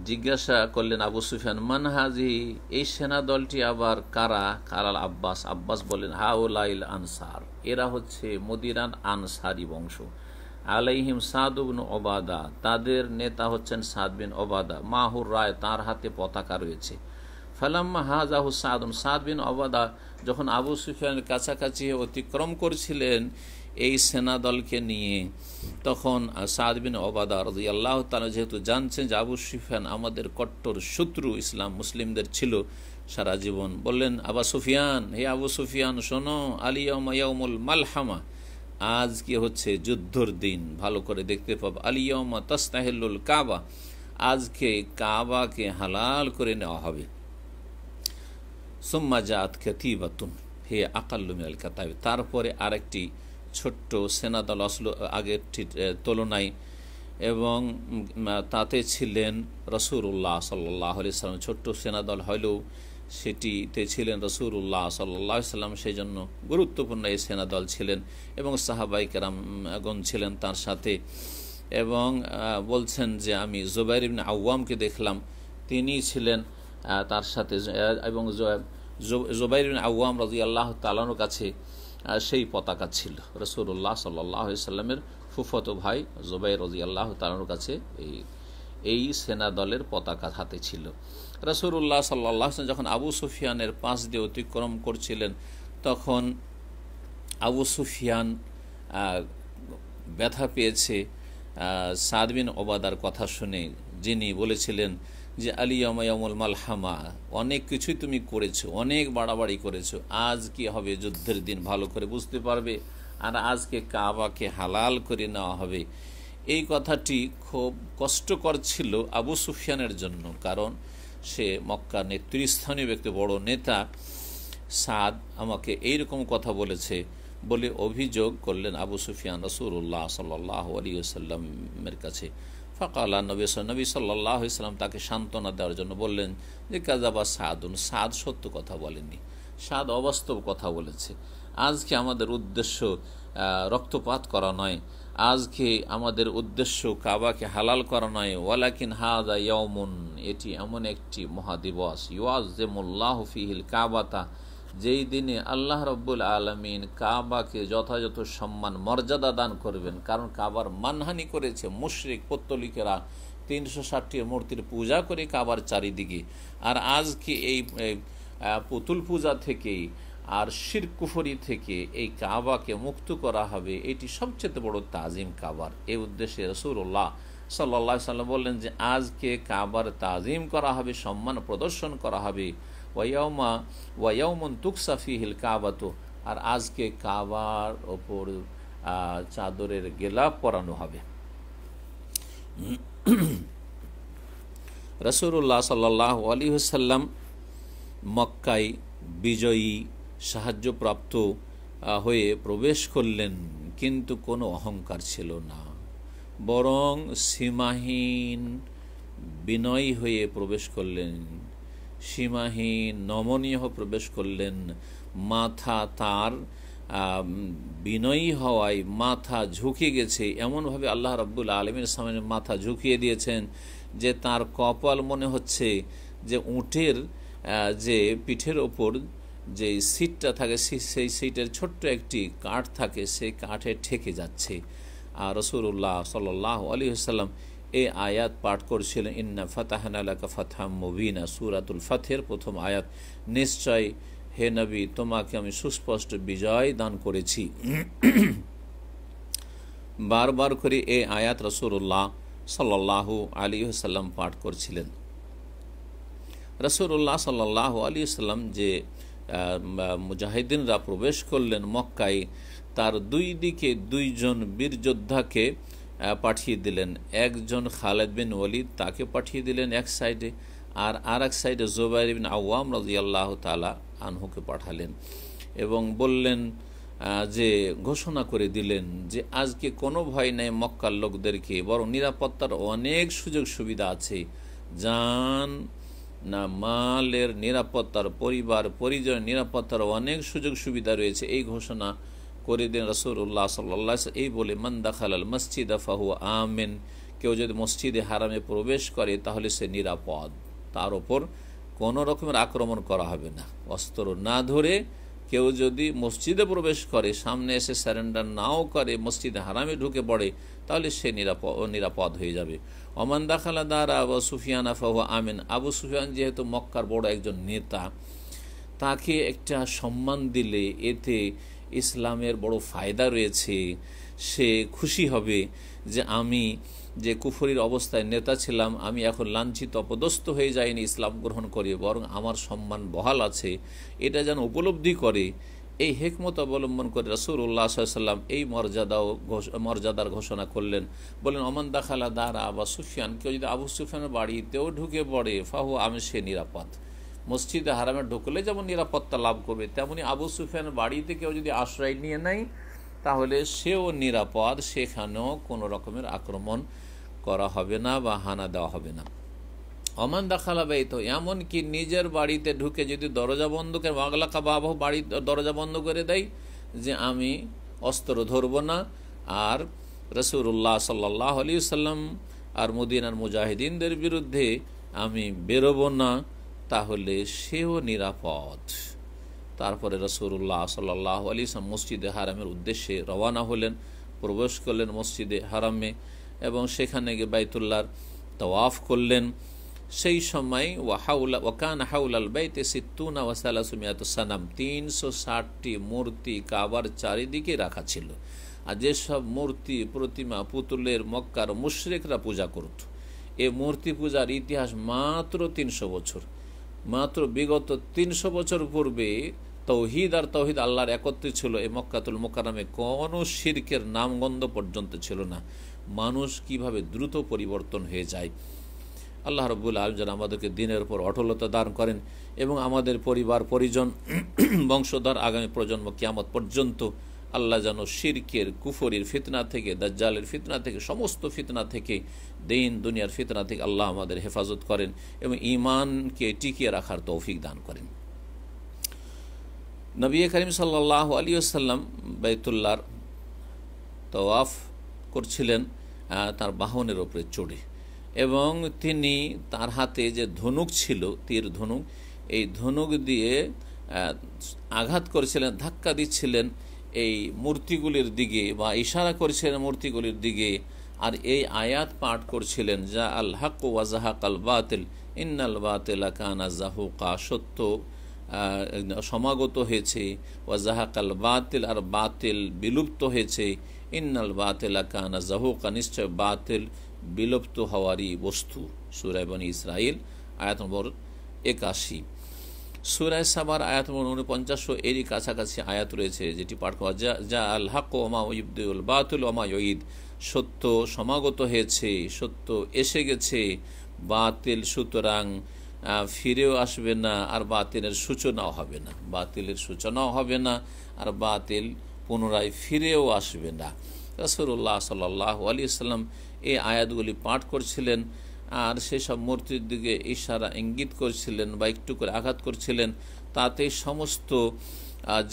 জিজ্ঞাসা করলেন আবু সুফিয়ান মানহাজি এই সেনা দলটি আবার কারা কারাল আব্বাস আব্বাস বলেন হাউলাইল আনসার এরা হচ্ছে মদিরান আনসারি বংশ আলাইহিম সাদুবিন ওবাদা তাদের নেতা হচ্ছেন সাদবিন ওবাদা মাহুর রায় তার হাতে পতাকা রয়েছে ফালাম্মা হাজাহু সাদুন সাদবিন ওবাদা যখন আবু সুফিয়ানের কাছাকাছি অতিক্রম করছিলেন এই সেনা দলকে নিয়ে তখন সাদবিন ওবাদা রদি আল্লাহ তালা যেহেতু জানছেন যে আবু সুফিয়ান আমাদের কট্টর শত্রু ইসলাম মুসলিমদের ছিল সারা জীবন বললেন আবা সুফিয়ান হে আবু সুফিয়ান শোনো আলিয়মায়মুল মালহামা আজ কি হচ্ছে যুদ্ধর দিন ভালো করে দেখতে পাব আলিয়মা তস্তাহেল্লুল কাবা আজকে কাবাকে হালাল করে নেওয়া হবে সোম্মা জাত খ্যাতিবাতুন হে আকাল্লুমিনাল কাতাবি তারপরে আরেকটি ছোট্ট সেনাদল আসলো আগের তুলনায় এবং তাতে ছিলেন রসুরুল্লাহ সাল্লাহ সাল্লাম ছোট্ট সেনাদল হলেও সেটিতে ছিলেন রসুরুল্লাহ সাল্লাহ সাল্লাম সেই জন্য গুরুত্বপূর্ণ এই সেনাদল ছিলেন এবং সাহাবাই কেরামগণ ছিলেন তার সাথে এবং বলছেন যে আমি জুবাইর ইবিন আউ্বামকে দেখলাম তিনি ছিলেন তার সাথে এবং জোবাইর আওয়াম রাজি আল্লাহ তালানোর কাছে সেই পতাকা ছিল রসুল্লাহ সাল্লাহ সাল্লামের ফুফত ভাই জোবাই রাজি আল্লাহ তালানোর কাছে এই এই সেনা দলের পতাকা হাতে ছিল রসুল্লাহ সাল্লাহ যখন আবু সুফিয়ানের পাঁচ দিয়ে অতিক্রম করছিলেন তখন আবু সুফিয়ান ব্যথা পেয়েছে সাদবিন ওবাদার কথা শুনে যিনি বলেছিলেন যে আলিয়ামায়ামুল মালহামা অনেক কিছুই তুমি করেছো অনেক বাড়াবাড়ি করেছো আজ কি হবে যুদ্ধের দিন ভালো করে বুঝতে পারবে আর আজকে কাবাকে হালাল করে নেওয়া হবে এই কথাটি খুব কষ্টকর ছিল আবু সুফিয়ানের জন্য কারণ সে মক্কা নেতৃস্থানীয় ব্যক্তি বড় নেতা সাদ আমাকে এইরকম কথা বলেছে বলে অভিযোগ করলেন আবু সুফিয়ান রসুল্লাহ সাল্লাহ আলী সাল্লামের কাছে ফকাল্লা নবী নবী সাল্লাহ ইসলাম তাকে সান্ত্বনা দেওয়ার জন্য বললেন যে কাজাবা সাদুন সাদ সত্য কথা বলেনি সাদ অবাস্তব কথা বলেছে আজকে আমাদের উদ্দেশ্য রক্তপাত করা নয় আজকে আমাদের উদ্দেশ্য কাবাকে হালাল করা নয় ওয়ালাকিন হাজা ইয়মুন এটি এমন একটি মহাদিবস ইউয়াজ জেমুল্লাহ ফিহিল কাবাতা যেই দিনে আল্লাহ রব্বুল আলমিন কাবাকে যথাযথ সম্মান মর্যাদা দান করবেন কারণ কাবার মানহানি করেছে মুশ্রিক পত্তলিকেরা তিনশো ষাটটি মূর্তির পূজা করে কাবার চারিদিকে আর আজকে এই পুতুল পূজা থেকেই আর শিরকুফরি থেকে এই কাবাকে মুক্ত করা হবে এটি সবচেয়ে বড় তাজিম কাবার এই উদ্দেশ্যে রসুল্লাহ সাল্লা সাল্লাম বললেন যে আজকে কাবার তাজিম করা হবে সম্মান প্রদর্শন করা হবে ওয়াইয়াউমা ওয়াইয়াউমন তুকসাফি হিল কাবাতো আর আজকে কাবার ওপর চাদরের গেলা পরানো হবে রসুরুল্লাহ সাল্লাহ আলী হুসাল্লাম মক্কাই বিজয়ী সাহায্যপ্রাপ্ত হয়ে প্রবেশ করলেন কিন্তু কোনো অহংকার ছিল না বরং সীমাহীন বিনয়ী হয়ে প্রবেশ করলেন সীমাহীন নমনীয় প্রবেশ করলেন মাথা তার বিনয়ী হওয়ায় মাথা ঝুঁকে গেছে এমনভাবে আল্লাহ রব্বুল আলমের সামনে মাথা ঝুঁকিয়ে দিয়েছেন যে তার কপাল মনে হচ্ছে যে উঁটের যে পিঠের ওপর যে সিটটা থাকে সেই সিটের ছোট্ট একটি কাঠ থাকে সেই কাঠে ঠেকে যাচ্ছে আর রসুল্লাহ সাল্লাহ আলী সাল্লাম এ আয়াত পাঠ করছিলেন ইন্না ফাতাহান আলাকা ফাতহাম মুবিনা সুরাতুল ফাথের প্রথম আয়াত নিশ্চয় হে নবী তোমাকে আমি সুস্পষ্ট বিজয় দান করেছি বারবার করে এ আয়াত রসুল্লাহ সাল্লাহ আলী সাল্লাম পাঠ করছিলেন রসুল্লাহ সাল্লাহ আলী সাল্লাম যে মুজাহিদিনরা প্রবেশ করলেন মক্কায় তার দুই দিকে দুইজন বীর যোদ্ধাকে পাঠিয়ে দিলেন একজন খালেদ বিন ওয়ালিদ তাকে পাঠিয়ে দিলেন এক সাইডে আর আর এক সাইডে জোবাইর বিন আওয়াম আল্লাহ তালা আনহুকে পাঠালেন এবং বললেন যে ঘোষণা করে দিলেন যে আজকে কোনো ভয় নেই মক্কার লোকদেরকে বরং নিরাপত্তার অনেক সুযোগ সুবিধা আছে যান না মালের নিরাপত্তার পরিবার পরিজনের নিরাপত্তার অনেক সুযোগ সুবিধা রয়েছে এই ঘোষণা করে দিন রসুল্লাহ সাল্লাহ এই বলে মান দাখাল আল মসজিদ আফাহু আমিন কেউ যদি মসজিদে হারামে প্রবেশ করে তাহলে সে নিরাপদ তার ওপর কোনো রকমের আক্রমণ করা হবে না অস্ত্র না ধরে কেউ যদি মসজিদে প্রবেশ করে সামনে এসে স্যারেন্ডার নাও করে মসজিদে হারামে ঢুকে পড়ে তাহলে সে নিরাপদ নিরাপদ হয়ে যাবে অমান দাখালা দার আবু সুফিয়ান আফাহু আমিন আবু সুফিয়ান যেহেতু মক্কার বড় একজন নেতা তাকে একটা সম্মান দিলে এতে ইসলামের বড় ফায়দা রয়েছে সে খুশি হবে যে আমি যে কুফরির অবস্থায় নেতা ছিলাম আমি এখন লাঞ্ছিত অপদস্থ হয়ে যাইনি ইসলাম গ্রহণ করে বরং আমার সম্মান বহাল আছে এটা যেন উপলব্ধি করে এই হেকমত অবলম্বন করে রসুল উল্লাহ সাল্লাম এই মর্যাদাও মর্যাদার ঘোষণা করলেন বলেন অমান দাখালা দারা বা সুফিয়ান কেউ যদি আবু সুফিয়ানের বাড়িতেও ঢুকে পড়ে ফাহু আমি সে নিরাপদ মসজিদে হারামে ঢুকলে যেমন নিরাপত্তা লাভ করবে তেমনি আবু সুফিয়ান বাড়িতে কেউ যদি আশ্রয় নিয়ে নেয় তাহলে সেও নিরাপদ সেখানেও কোনো রকমের আক্রমণ করা হবে না বা হানা দেওয়া হবে না অমান দাখালা এমন এমনকি নিজের বাড়িতে ঢুকে যদি দরজা বন্ধ করে বাংলা কাবাহ বাড়ি দরজা বন্ধ করে দেয় যে আমি অস্ত্র ধরব না আর রসুল্লাহ সাল্লাহ আলী সাল্লাম আর মদিনার মুজাহিদিনদের বিরুদ্ধে আমি বেরোবো না তাহলে সেও নিরাপদ তারপরে রসুল্লাহ সাল্লাহ আলী মসজিদে হারামের উদ্দেশ্যে রওয়ানা হলেন প্রবেশ করলেন মসজিদে হারামে এবং সেখানে গিয়ে বাইতুল্লার তওয়াফ করলেন সেই সময় ওয়াহাউলা ওয়াকান হাউলাল বাইতে সিত্তুনা সুমিয়াত সানাম তিনশো ষাটটি মূর্তি কাবার চারিদিকে রাখা ছিল আর যেসব মূর্তি প্রতিমা পুতুলের মক্কার মুশরেকরা পূজা করত এ মূর্তি পূজার ইতিহাস মাত্র তিনশো বছর মাত্র বিগত তিনশো বছর পূর্বে তৌহিদ আর তৌহিদ আল্লাহর একত্রে ছিল এই মক্কাতুল মোকারামে কোনো শির্কের নামগন্ধ পর্যন্ত ছিল না মানুষ কিভাবে দ্রুত পরিবর্তন হয়ে যায় আল্লাহ রব্বুল আলম যেন আমাদেরকে দিনের উপর অটলতা দান করেন এবং আমাদের পরিবার পরিজন বংশধর আগামী প্রজন্ম কিয়ামত পর্যন্ত আল্লাহ যেন শিরকের কুফরির ফিতনা থেকে দাজ্জালের ফিতনা থেকে সমস্ত ফিতনা থেকে দিন দুনিয়ার ফিতনা থেকে আল্লাহ আমাদের হেফাজত করেন এবং ইমানকে টিকিয়ে রাখার তৌফিক দান করেন নবী করিম সাল্লাহ আলী আসাল্লাম বাইতুল্লার তওয়াফ করছিলেন তার বাহনের ওপরে চড়ে এবং তিনি তার হাতে যে ধনুক ছিল তীর ধনুক এই ধনুক দিয়ে আঘাত করেছিলেন ধাক্কা দিচ্ছিলেন এই মূর্তিগুলির দিকে বা ইশারা করেছিলেন মূর্তিগুলির দিকে আর এই আয়াত পাঠ করছিলেন যা আল হাক ওয়াজাহাক আল বাতিল ইন্নাল বাতিল কানা জাহুকা সত্য সমাগত হয়েছে ওয়াজাহাক আল বাতিল আর বাতিল বিলুপ্ত হয়েছে ইন্নাল বাতিল কানা জাহুকা নিশ্চয় বাতিল বিলুপ্ত হওয়ারই বস্তু সুরাইবনী ইসরায়েল আয়াত নম্বর একাশি সুরায় সাবার আয়াত উনপঞ্চাশশো এরই কাছাকাছি আয়াত রয়েছে যেটি পাঠ করা যা যা আল হাক ওমা ইবদুল বাতুল ওমা ঈদ সত্য সমাগত হয়েছে সত্য এসে গেছে বাতিল সুতরাং ফিরেও আসবে না আর বাতিলের সূচনাও হবে না বাতিলের সূচনাও হবে না আর বাতিল পুনরায় ফিরেও আসবে না রসুল্লাহ সাল্লাহ আলি সাল্লাম এই আয়াতগুলি পাঠ করছিলেন আর সেসব মূর্তির দিকে ইশারা ইঙ্গিত করছিলেন বা একটু করে আঘাত করছিলেন তাতে সমস্ত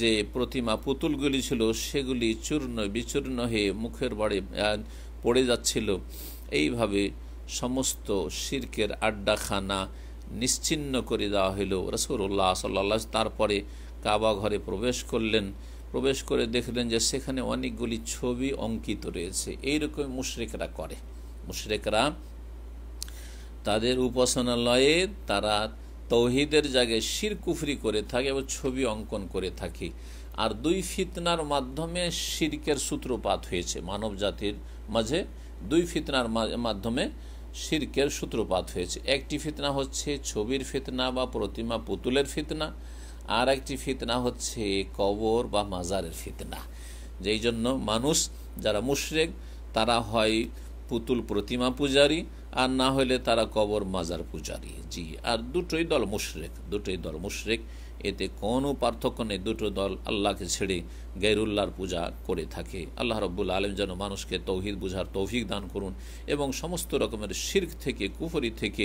যে প্রতিমা পুতুলগুলি ছিল সেগুলি চূর্ণ বিচূর্ণ হয়ে মুখের বাড়ি পড়ে যাচ্ছিল এইভাবে সমস্ত শির্কের আড্ডাখানা নিশ্চিন্ন করে দেওয়া হলো রসুল্লাহ সাল্লা তারপরে কাবা ঘরে প্রবেশ করলেন প্রবেশ করে দেখলেন যে সেখানে অনেকগুলি ছবি অঙ্কিত রয়েছে এইরকম মুশরেকরা করে মুশরেকরা তাদের উপাসনালয়ে তারা তৌহিদের জায়গায় শিরকুফরি করে থাকে এবং ছবি অঙ্কন করে থাকে আর দুই ফিতনার মাধ্যমে শিরকের সূত্রপাত হয়েছে মানব জাতির মাঝে দুই ফিতনার মাধ্যমে শিরকের সূত্রপাত হয়েছে একটি ফিতনা হচ্ছে ছবির ফিতনা বা প্রতিমা পুতুলের ফিতনা আর একটি ফিতনা হচ্ছে কবর বা মাজারের ফিতনা যেই জন্য মানুষ যারা মুশরেক তারা হয় পুতুল প্রতিমা পূজারী আর না হলে তারা কবর মাজার পূজারি জি আর দুটোই দল মুশরেক দুটোই দল মুশরেক এতে কোনো পার্থক্য নেই দুটো দল আল্লাহকে ছেড়ে গেরুল্লার পূজা করে থাকে আল্লাহ রব্বুল আলম যেন মানুষকে তৌহিদ বুঝার তৌফিক দান করুন এবং সমস্ত রকমের শির্ক থেকে কুফরি থেকে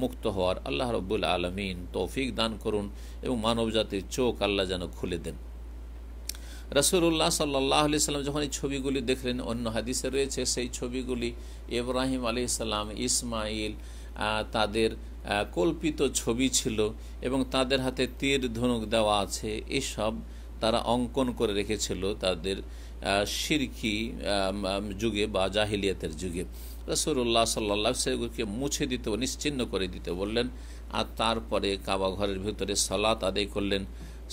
মুক্ত হওয়ার আল্লাহ রব্বুল আলমিন তৌফিক দান করুন এবং মানবজাতির চোখ আল্লাহ যেন খুলে দেন রসুল্লাহ সাল্লাহ আলি সাল্লাম যখন এই ছবিগুলি দেখলেন অন্য হাদিসে রয়েছে সেই ছবিগুলি এব্রাহিম আলি ইসলাম ইসমাইল তাদের কল্পিত ছবি ছিল এবং তাদের হাতে তীর ধনুক দেওয়া আছে এসব তারা অঙ্কন করে রেখেছিল তাদের সিরকি যুগে বা জাহিলিয়াতের যুগে রসুল্লাহ সাল্লা সেগুলিকে মুছে দিতে নিশ্চিন্ন করে দিতে বললেন আর তারপরে কাবা ঘরের ভিতরে সলাৎ আদায় করলেন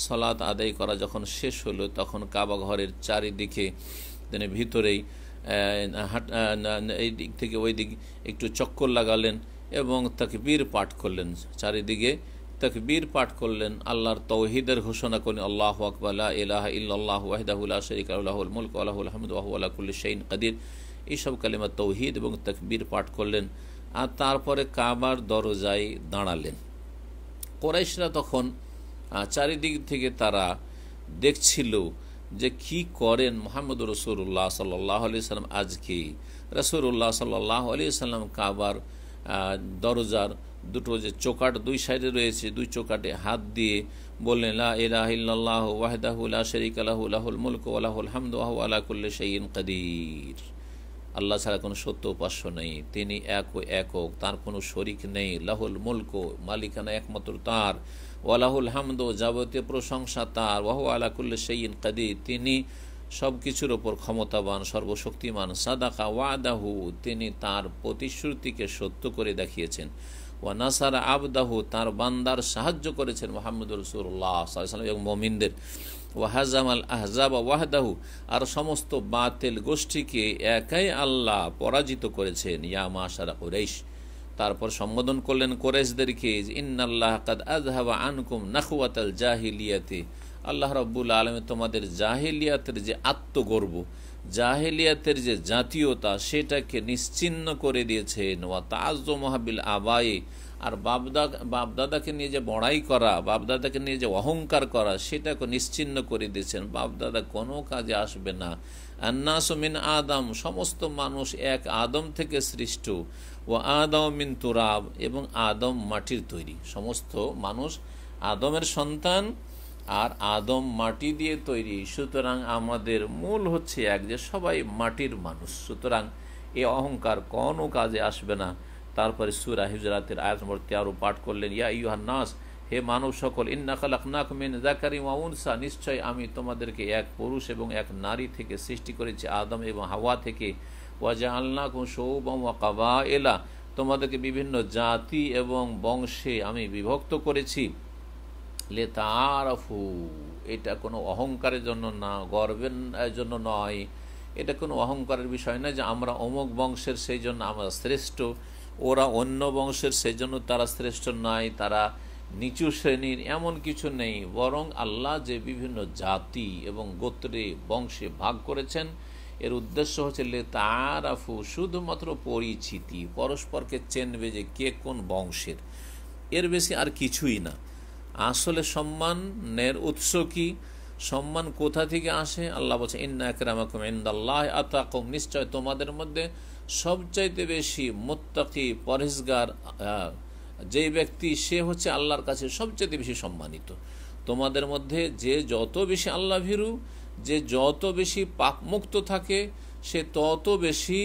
সলাৎ আদায় করা যখন শেষ হলো তখন কাবা ঘরের চারিদিকে তিনি মানে ভিতরেই এই দিক থেকে ওই দিক একটু চক্কর লাগালেন এবং বীর পাঠ করলেন চারিদিকে বীর পাঠ করলেন আল্লাহর তৌহিদের ঘোষণা করেন আল্লাহ আকবাল্লা ইলাহ ইল্লাহ ওয়াহিদাহুল্লাহ শরিক আল্লাহুল মুলক আল্লাহুল আহমদ ওয়াহুল্লাহ কুল্লি শঈন কাদির এইসব কালিমা তৌহিদ এবং বীর পাঠ করলেন আর তারপরে কাবার দরজায় দাঁড়ালেন কোরাইশরা তখন চারিদিক থেকে তারা দেখছিল যে কি করেন মোহাম্মদ রসুল্লাহ সাল্লাহ আলি সাল্লাম আজকে রসুল্লাহ সাল্লাহ আলি সাল্লাম কাবার দরজার দুটো যে চোকাট দুই সাইডে রয়েছে দুই চোকাটে হাত দিয়ে বললেন লা ইলাহিল্লাহ ওয়াহদাহুল্লা শরিক আলাহুল মুলক আলাহুল হামদ আলাকুল্লা সঈন কদির আল্লাহ ছাড়া কোনো সত্য উপাস্য নেই তিনি এক ও একক তার কোনো শরিক নেই লাহুল মুলক মালিকানা একমাত্র তার ওয়ালাহুল হামদ যাবতীয় প্রশংসা তার ওয়াহু আলাকুল্লা সঈন কাদি তিনি সব কিছুর ওপর ক্ষমতাবান সর্বশক্তিমান সাদাকা ওয়াদাহু তিনি তার প্রতিশ্রুতিকে সত্য করে দেখিয়েছেন ওয়া নাসার আবদাহু তার বান্দার সাহায্য করেছেন মোহাম্মদ রসুল্লাহ সাল্লাম এবং মমিনদের হাজাম আল আহজাব ওয়াহদাহু আর সমস্ত বাতেল গোষ্ঠীকে একাই আল্লাহ পরাজিত করেছেন ইয়া মাশারা কুরাইশ তারপর সম্বোধন করলেন কোরেশদেরকে ইন্নাল্লাহ কাদ আজহাবা আনকুম নাখুয়াতাল জাহিলিয়াতে আল্লাহ রব্বুল আলমে তোমাদের জাহেলিয়াতের যে আত্মগর্ব জাহেলিয়াতের যে জাতীয়তা সেটাকে নিশ্চিন্ন করে দিয়েছেন ওয়া তাজ মহাবিল আবায়ে আর বাপদা বাপদাদাকে নিয়ে যে বড়াই করা বাপদাদাকে নিয়ে যে অহংকার করা সেটাকে নিশ্চিন্ন করে দিয়েছেন বাপদাদা কোনো কাজে আসবে না আন্নাসমিন আদম সমস্ত মানুষ এক আদম থেকে সৃষ্ট ও আদম মিন তুরাব এবং আদম মাটির তৈরি সমস্ত মানুষ আদমের সন্তান আর আদম মাটি দিয়ে তৈরি সুতরাং আমাদের মূল হচ্ছে এক যে সবাই মাটির মানুষ সুতরাং এ অহংকার কোনো কাজে আসবে না তারপরে সুরা হিজরাতের আয়াত মূর্তি আরও পাঠ করলেন ইয়া ইউহান নাস হে মানব সকল ইন্না নাক মিন জাকারি মাউনসা নিশ্চয় আমি তোমাদেরকে এক পুরুষ এবং এক নারী থেকে সৃষ্টি করেছি আদম এবং হাওয়া থেকে ওয়াজা আল্লাহ সৌবম ওয়া এলা তোমাদেরকে বিভিন্ন জাতি এবং বংশে আমি বিভক্ত করেছি লে তারাফু এটা কোনো অহংকারের জন্য না গর্বের জন্য নয় এটা কোনো অহংকারের বিষয় না যে আমরা অমুক বংশের সেই জন্য আমরা শ্রেষ্ঠ ওরা অন্য বংশের সেই জন্য তারা শ্রেষ্ঠ নয় তারা নিচু শ্রেণীর এমন কিছু নেই বরং আল্লাহ যে বিভিন্ন জাতি এবং গোত্রে বংশে ভাগ করেছেন এর উদ্দেশ্য হচ্ছে লে আফু শুধুমাত্র পরিচিতি পরস্পরকে চেনবে যে কে কোন বংশের এর বেশি আর কিছুই না আসলে সম্মানের উৎস কি সম্মান কোথা থেকে আসে আল্লাহ বলছে ইন্না একরামাকুম ইন্দাল্লাহ আতাকুম নিশ্চয় তোমাদের মধ্যে সবচাইতে বেশি মোত্তাকি পরহেজগার যে ব্যক্তি সে হচ্ছে আল্লাহর কাছে সবচাইতে বেশি সম্মানিত তোমাদের মধ্যে যে যত বেশি আল্লাহ ভীরু যে যত বেশি পাপমুক্ত থাকে সে তত বেশি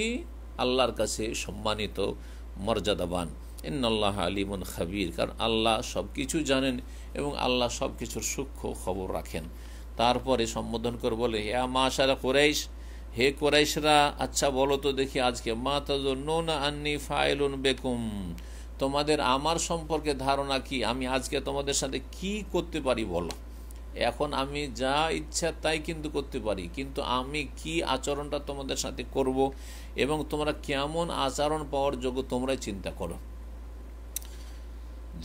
আল্লাহর কাছে সম্মানিত মর্যাদাবান ইন্নআল্লাহ আলিমন খাবির কারণ আল্লাহ সব কিছু জানেন এবং আল্লাহ সব কিছুর সূক্ষ্ম খবর রাখেন তারপরে সম্বোধন করে বলে হে মা সারা কোরাইশ হে কোরাইশরা আচ্ছা বলো তো দেখি আজকে মা তাজ নোন আন্নি ফাইলুন বেকুম তোমাদের আমার সম্পর্কে ধারণা কি আমি আজকে তোমাদের সাথে কি করতে পারি বলো এখন আমি যা ইচ্ছা তাই কিন্তু করতে পারি কিন্তু আমি কি আচরণটা তোমাদের সাথে করব এবং তোমরা কেমন আচরণ পাওয়ার যোগ্য তোমরাই চিন্তা করো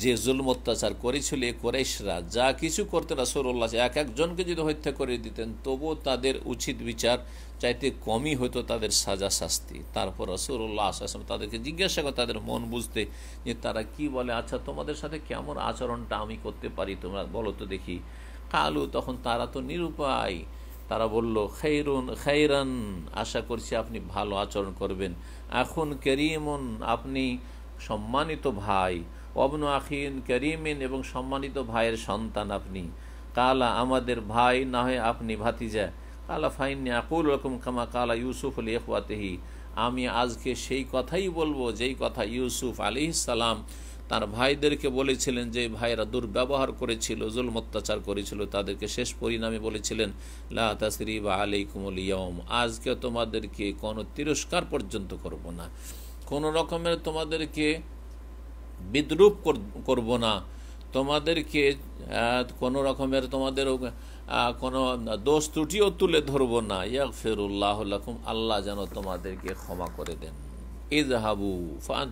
যে জুলম অত্যাচার করেছিল এ কোরাইশরা যা কিছু করতে উল্লাহ এক একজনকে যদি হত্যা করে দিতেন তবুও তাদের উচিত বিচার চাইতে কমই হতো তাদের সাজা শাস্তি তারপর রসৌল্লাহ আসলাম তাদেরকে জিজ্ঞাসা করে তাদের মন বুঝতে যে তারা কি বলে আচ্ছা তোমাদের সাথে কেমন আচরণটা আমি করতে পারি তোমরা বলো তো দেখি কালু তখন তারা তো নিরুপায় তারা বলল খৈরুন খৈরান আশা করছি আপনি ভালো আচরণ করবেন এখন কেরিমন আপনি সম্মানিত ভাই অবন আখিন কেরিমিন এবং সম্মানিত ভাইয়ের সন্তান আপনি কালা আমাদের ভাই না হয় আপনি ভাতিজা কালা ফাইন আকুল রকম কামা কালা ইউসুফ আলী আমি আজকে সেই কথাই বলবো যেই কথা ইউসুফ আলি সালাম তার ভাইদেরকে বলেছিলেন যে ভাইরা দুর্ব্যবহার করেছিল জুল অত্যাচার করেছিল তাদেরকে শেষ পরিণামে বলেছিলেন লা তাসরি আলি আলাইকুমুল ইয়ম আজকে তোমাদেরকে কোনো তিরস্কার পর্যন্ত করব না কোনো রকমের তোমাদেরকে বিদ্রুপ করব না তোমাদেরকে কোনো রকমের তোমাদের কোনো দোষ ত্রুটিও তুলে ধরব না ইয়াক ফেরুল্লাহ আল্লাহ যেন তোমাদেরকে ক্ষমা করে দেন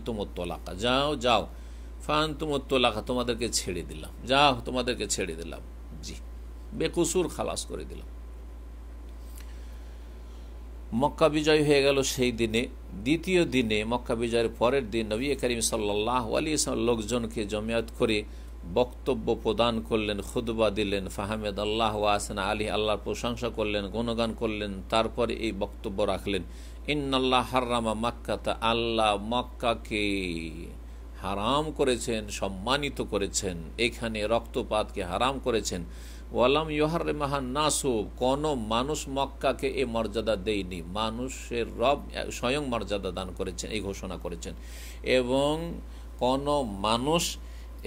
তোমার তোলাকা যাও যাও ফান লাখা তোমাদেরকে ছেড়ে দিলাম যা তোমাদেরকে ছেড়ে দিলাম জি বেকসুর খালাস করে দিলাম মক্কা বিজয় হয়ে গেল সেই দিনে দ্বিতীয় দিনে মক্কা বিজয়ের পরের দিন নবী করিম সাল্লাহ আলী ইসলাম লোকজনকে জমিয়াত করে বক্তব্য প্রদান করলেন খুদবা দিলেন ফাহমেদ আল্লাহ ওয়াসনা আলী আল্লাহর প্রশংসা করলেন গুণগান করলেন তারপরে এই বক্তব্য রাখলেন ইন্নাল্লাহ হার্রামা তা আল্লাহ মক্কাকে হারাম করেছেন সম্মানিত করেছেন এখানে রক্তপাতকে হারাম করেছেন ওয়ালাম ইহার মাহান নাসু কোন মানুষ মক্কাকে এ মর্যাদা দেয়নি মানুষের রব স্বয়ং মর্যাদা দান করেছেন এই ঘোষণা করেছেন এবং কোনো মানুষ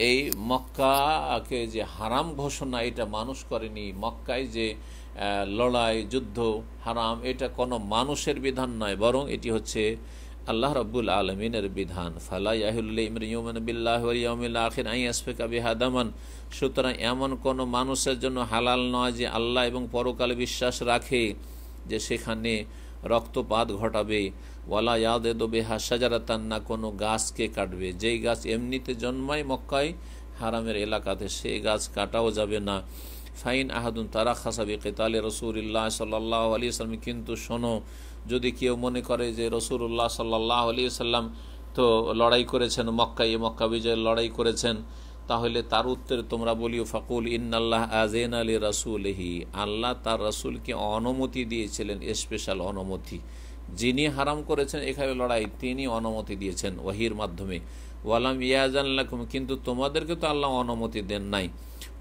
এই মক্কাকে যে হারাম ঘোষণা এটা মানুষ করেনি মক্কায় যে লড়াই যুদ্ধ হারাম এটা কোনো মানুষের বিধান নয় বরং এটি হচ্ছে আল্লাহ রব্বুল আলমিনের বিধান ফালাইয়াহুল্লাহমিন সুতরাং এমন কোনো মানুষের জন্য হালাল নয় যে আল্লাহ এবং পরকালে বিশ্বাস রাখে যে সেখানে রক্তপাত ঘটাবে ওয়ালা ইয়াদে দোবে হাসাজারাতান না কোনো গাছকে কাটবে যেই গাছ এমনিতে জন্মায় মক্কায় হারামের এলাকাতে সেই গাছ কাটাও যাবে না ফাইন আহাদুন তারা খাসাবি কেতালে রসুল্লাহ সাল্লাহ আলি আসলাম কিন্তু শোনো যদি কেউ মনে করে যে রসুল্লাহ সাল্লাহ আলী সাল্লাম তো লড়াই করেছেন মক্কায় মক্কা বিজয়ের লড়াই করেছেন তাহলে তার উত্তরে তোমরা বলিও ফাকুল ইন্নাল্লাহ আজেন আলী হি আল্লাহ তার রাসুলকে অনুমতি দিয়েছিলেন স্পেশাল অনুমতি যিনি হারাম করেছেন এখানে লড়াই তিনি অনুমতি দিয়েছেন ওয়াহির মাধ্যমে ওয়ালাম আল্লাহ কিন্তু তোমাদেরকে তো আল্লাহ অনুমতি দেন নাই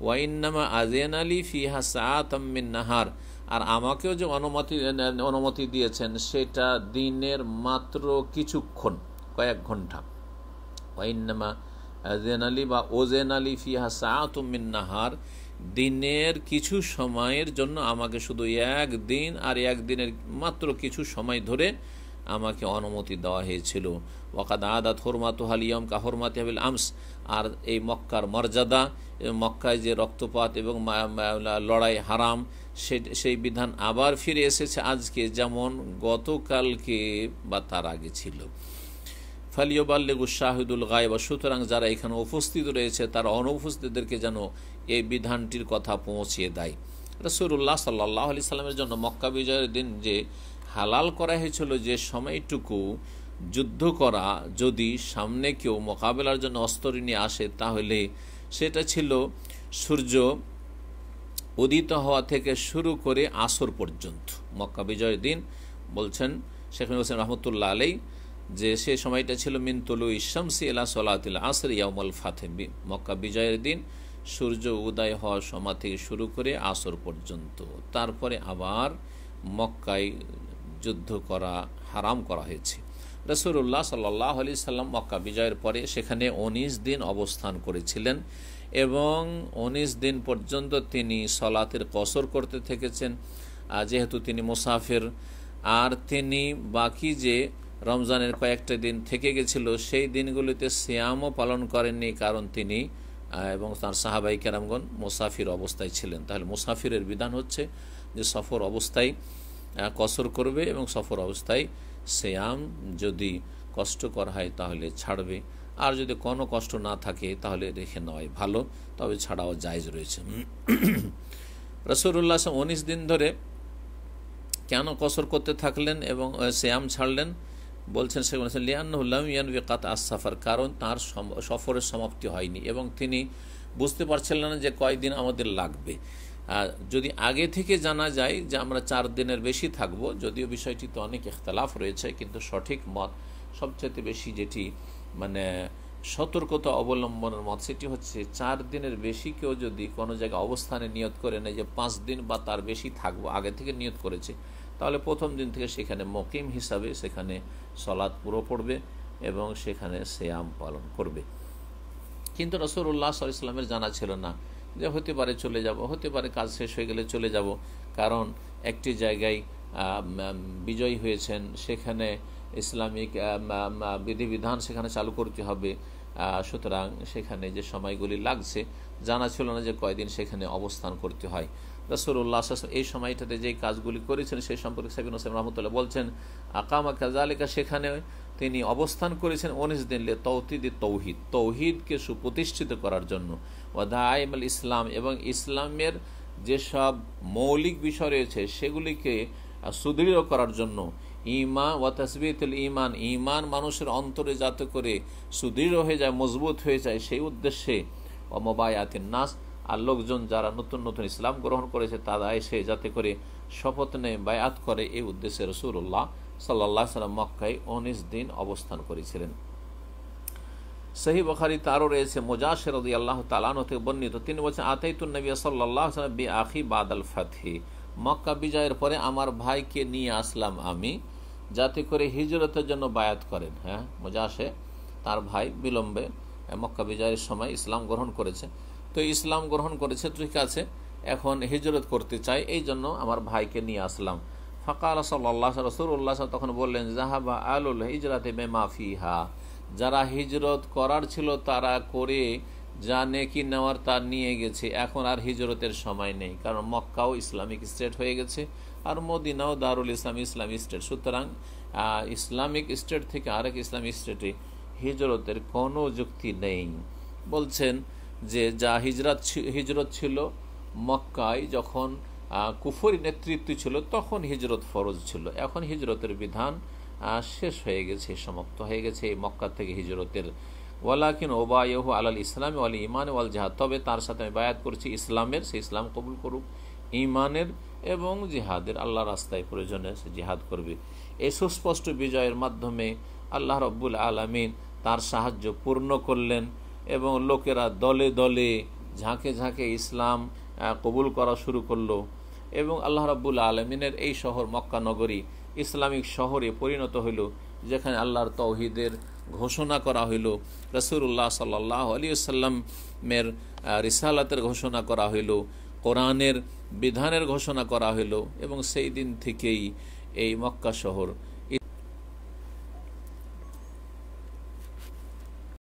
ওয়াইন্নামা আজেন আলী ফিহা সাহাত নাহার আর আমাকেও যে অনুমতি অনুমতি দিয়েছেন সেটা দিনের মাত্র কিছুক্ষণ কয়েক ঘন্টা ওয়াইনামা জেন আলী বা ওজেন আলী ফিহা সাহাতুমিন নাহার দিনের কিছু সময়ের জন্য আমাকে শুধু এক দিন আর এক দিনের মাত্র কিছু সময় ধরে আমাকে অনুমতি দেওয়া হয়েছিল ওয়াকাদ আদাত হরমাত হালিয়ম কা হরমাতে হাবিল আমস আর এই মক্কার মর্যাদা মক্কায় যে রক্তপাত এবং লড়াই হারাম সেই বিধান আবার ফিরে এসেছে আজকে যেমন গতকালকে বা তার আগে ছিল বাল্লেগু শাহিদুল গায়বা সুতরাং যারা এখানে উপস্থিত রয়েছে তারা অনুপস্থিতদেরকে যেন এই বিধানটির কথা পৌঁছিয়ে দেয় রসুরুল্লাহ সাল্লাহ আলি সাল্লামের জন্য মক্কা বিজয়ের দিন যে হালাল করা হয়েছিল যে সময়টুকু যুদ্ধ করা যদি সামনে কেউ মোকাবেলার জন্য অস্তরিণী আসে তাহলে সেটা ছিল সূর্য উদিত হওয়া থেকে শুরু করে আসর পর্যন্ত মক্কা বিজয়ের দিন বলছেন শেখ হোসেন রহমতুল্লাহ আলাই যে সে সময়টা ছিল মিনতুলু ইসামসি এলা সলাতুল আসর ইয়ামল ফাতে মক্কা বিজয়ের দিন সূর্য উদয় হওয়ার সময় থেকে শুরু করে আসর পর্যন্ত তারপরে আবার মক্কায় যুদ্ধ করা হারাম করা হয়েছে রসুল্লাহ সাল্লাহ আলি সাল্লাম মক্কা বিজয়ের পরে সেখানে উনিশ দিন অবস্থান করেছিলেন এবং উনিশ দিন পর্যন্ত তিনি সলাতের কসর করতে থেকেছেন যেহেতু তিনি মুসাফির আর তিনি বাকি যে রমজানের কয়েকটা দিন থেকে গেছিল সেই দিনগুলিতে শ্যামও পালন করেননি কারণ তিনি এবং তার সাহাবাই কেরামগণ মুসাফির অবস্থায় ছিলেন তাহলে মুসাফিরের বিধান হচ্ছে যে সফর অবস্থায় কসর করবে এবং সফর অবস্থায় শ্যাম যদি কষ্টকর হয় তাহলে ছাড়বে আর যদি কোনো কষ্ট না থাকে তাহলে রেখে নেওয়াই ভালো তবে ছাড়াও জায়জ রয়েছে রসুল্লাহ উনিশ দিন ধরে কেন কসর করতে থাকলেন এবং শ্যাম ছাড়লেন বলছেন সে বলেছেন লিয়ান কাত আস সাফার কারণ তার সফরের সমাপ্তি হয়নি এবং তিনি বুঝতে পারছিলেন না যে কয়দিন আমাদের লাগবে যদি আগে থেকে জানা যায় যে আমরা চার দিনের বেশি থাকব যদিও বিষয়টিতে অনেক ইখতলাফ রয়েছে কিন্তু সঠিক মত সবচেয়ে বেশি যেটি মানে সতর্কতা অবলম্বনের মত সেটি হচ্ছে চার দিনের বেশি কেউ যদি কোনো জায়গায় অবস্থানে নিয়ত করে নেয় যে পাঁচ দিন বা তার বেশি থাকবো আগে থেকে নিয়ত করেছে তাহলে প্রথম দিন থেকে সেখানে মকিম হিসাবে সেখানে সলাদ পুরো পড়বে এবং সেখানে শ্যাম পালন করবে কিন্তু রসুল্লাহ ইসলামের জানা ছিল না যে হতে পারে চলে যাব হতে পারে কাজ শেষ হয়ে গেলে চলে যাব কারণ একটি জায়গায় বিজয়ী হয়েছেন সেখানে ইসলামিক বিধিবিধান সেখানে চালু করতে হবে সুতরাং সেখানে যে সময়গুলি লাগছে জানা ছিল না যে কয়দিন সেখানে অবস্থান করতে হয় রসুল্লাহ এই সময়টাতে যে কাজগুলি করেছেন সেই সম্পর্কে সাবিন হোসেন রহমতুল্লাহ বলছেন আকামা কাজালিকা সেখানে তিনি অবস্থান করেছেন উনিশ দিন লে তৌতিদি তৌহিদ তৌহিদকে সুপ্রতিষ্ঠিত করার জন্য ওয়াদাইম আল ইসলাম এবং ইসলামের যেসব মৌলিক বিষয় রয়েছে সেগুলিকে সুদৃঢ় করার জন্য ইমান ও তসবিতুল ইমান ইমান মানুষের অন্তরে যাতে করে সুদৃঢ় হয়ে যায় মজবুত হয়ে যায় সেই উদ্দেশ্যে অমবায়াতিন নাস আর লোকজন যারা নতুন নতুন ইসলাম গ্রহণ করেছে তারা এসে যাতে করে শপথ নেয় বায়াত করে এই উদ্দেশ্যে রসুল্লাহ সাল্লাহ সাল্লাম মক্কায় উনিশ দিন অবস্থান করেছিলেন সেই বখারি তারও রয়েছে মোজাসের রদি আল্লাহ তালানো থেকে বর্ণিত তিনি বলছেন আতাইতুল নবী সাল্লাহ সাল্লাম বি আখি বাদ আল ফাথি মক্কা বিজয়ের পরে আমার ভাইকে নিয়ে আসলাম আমি যাতে করে হিজরতের জন্য বায়াত করেন হ্যাঁ মজা আসে তার ভাই বিলম্বে মক্কা বিজয়ের সময় ইসলাম গ্রহণ করেছে তো ইসলাম গ্রহণ করেছে ঠিক আছে এখন হিজরত করতে চাই এই জন্য আমার ভাইকে নিয়ে আসলাম ফাঁকা আল্লাহ সাল্লাহ রসুল্লাহ তখন বললেন জাহাবা আলুল হিজরাতে মে মাফিহা যারা হিজরত করার ছিল তারা করে যা নেকি নেওয়ার তা নিয়ে গেছে এখন আর হিজরতের সময় নেই কারণ মক্কাও ইসলামিক স্টেট হয়ে গেছে আর মদিনাও দারুল ইসলাম ইসলাম স্টেট সুতরাং ইসলামিক স্টেট থেকে আরেক ইসলাম স্টেটে হিজরতের কোনো যুক্তি নেই বলছেন যে যা হিজরত হিজরত ছিল মক্কায় যখন কুফরি নেতৃত্ব ছিল তখন হিজরত ফরজ ছিল এখন হিজরতের বিধান শেষ হয়ে গেছে সমাপ্ত হয়ে গেছে এই মক্কা থেকে হিজরতের ওয়ালাকিন ওবায়হু আলাল ইসলাম ওয়াল ইমান ওয়াল জাহাদ তবে তার সাথে আমি বায়াত করছি ইসলামের সে ইসলাম কবুল করুক ইমানের এবং জিহাদের আল্লাহ রাস্তায় প্রয়োজনে সে জিহাদ করবে এই সুস্পষ্ট বিজয়ের মাধ্যমে আল্লাহ রব্বুল আলমিন তার সাহায্য পূর্ণ করলেন এবং লোকেরা দলে দলে ঝাঁকে ঝাঁকে ইসলাম কবুল করা শুরু করলো এবং আল্লাহ রব্বুল আলমিনের এই শহর মক্কা নগরী ইসলামিক শহরে পরিণত হইল যেখানে আল্লাহর তৌহিদের ঘোষণা করা হইল রসুল্লাহ সাল্লাহ আলী সাল্লামের রিসালাতের ঘোষণা করা হইল কোরআনের বিধানের ঘোষণা করা হলো এবং সেই দিন থেকেই এই মক্কা শহর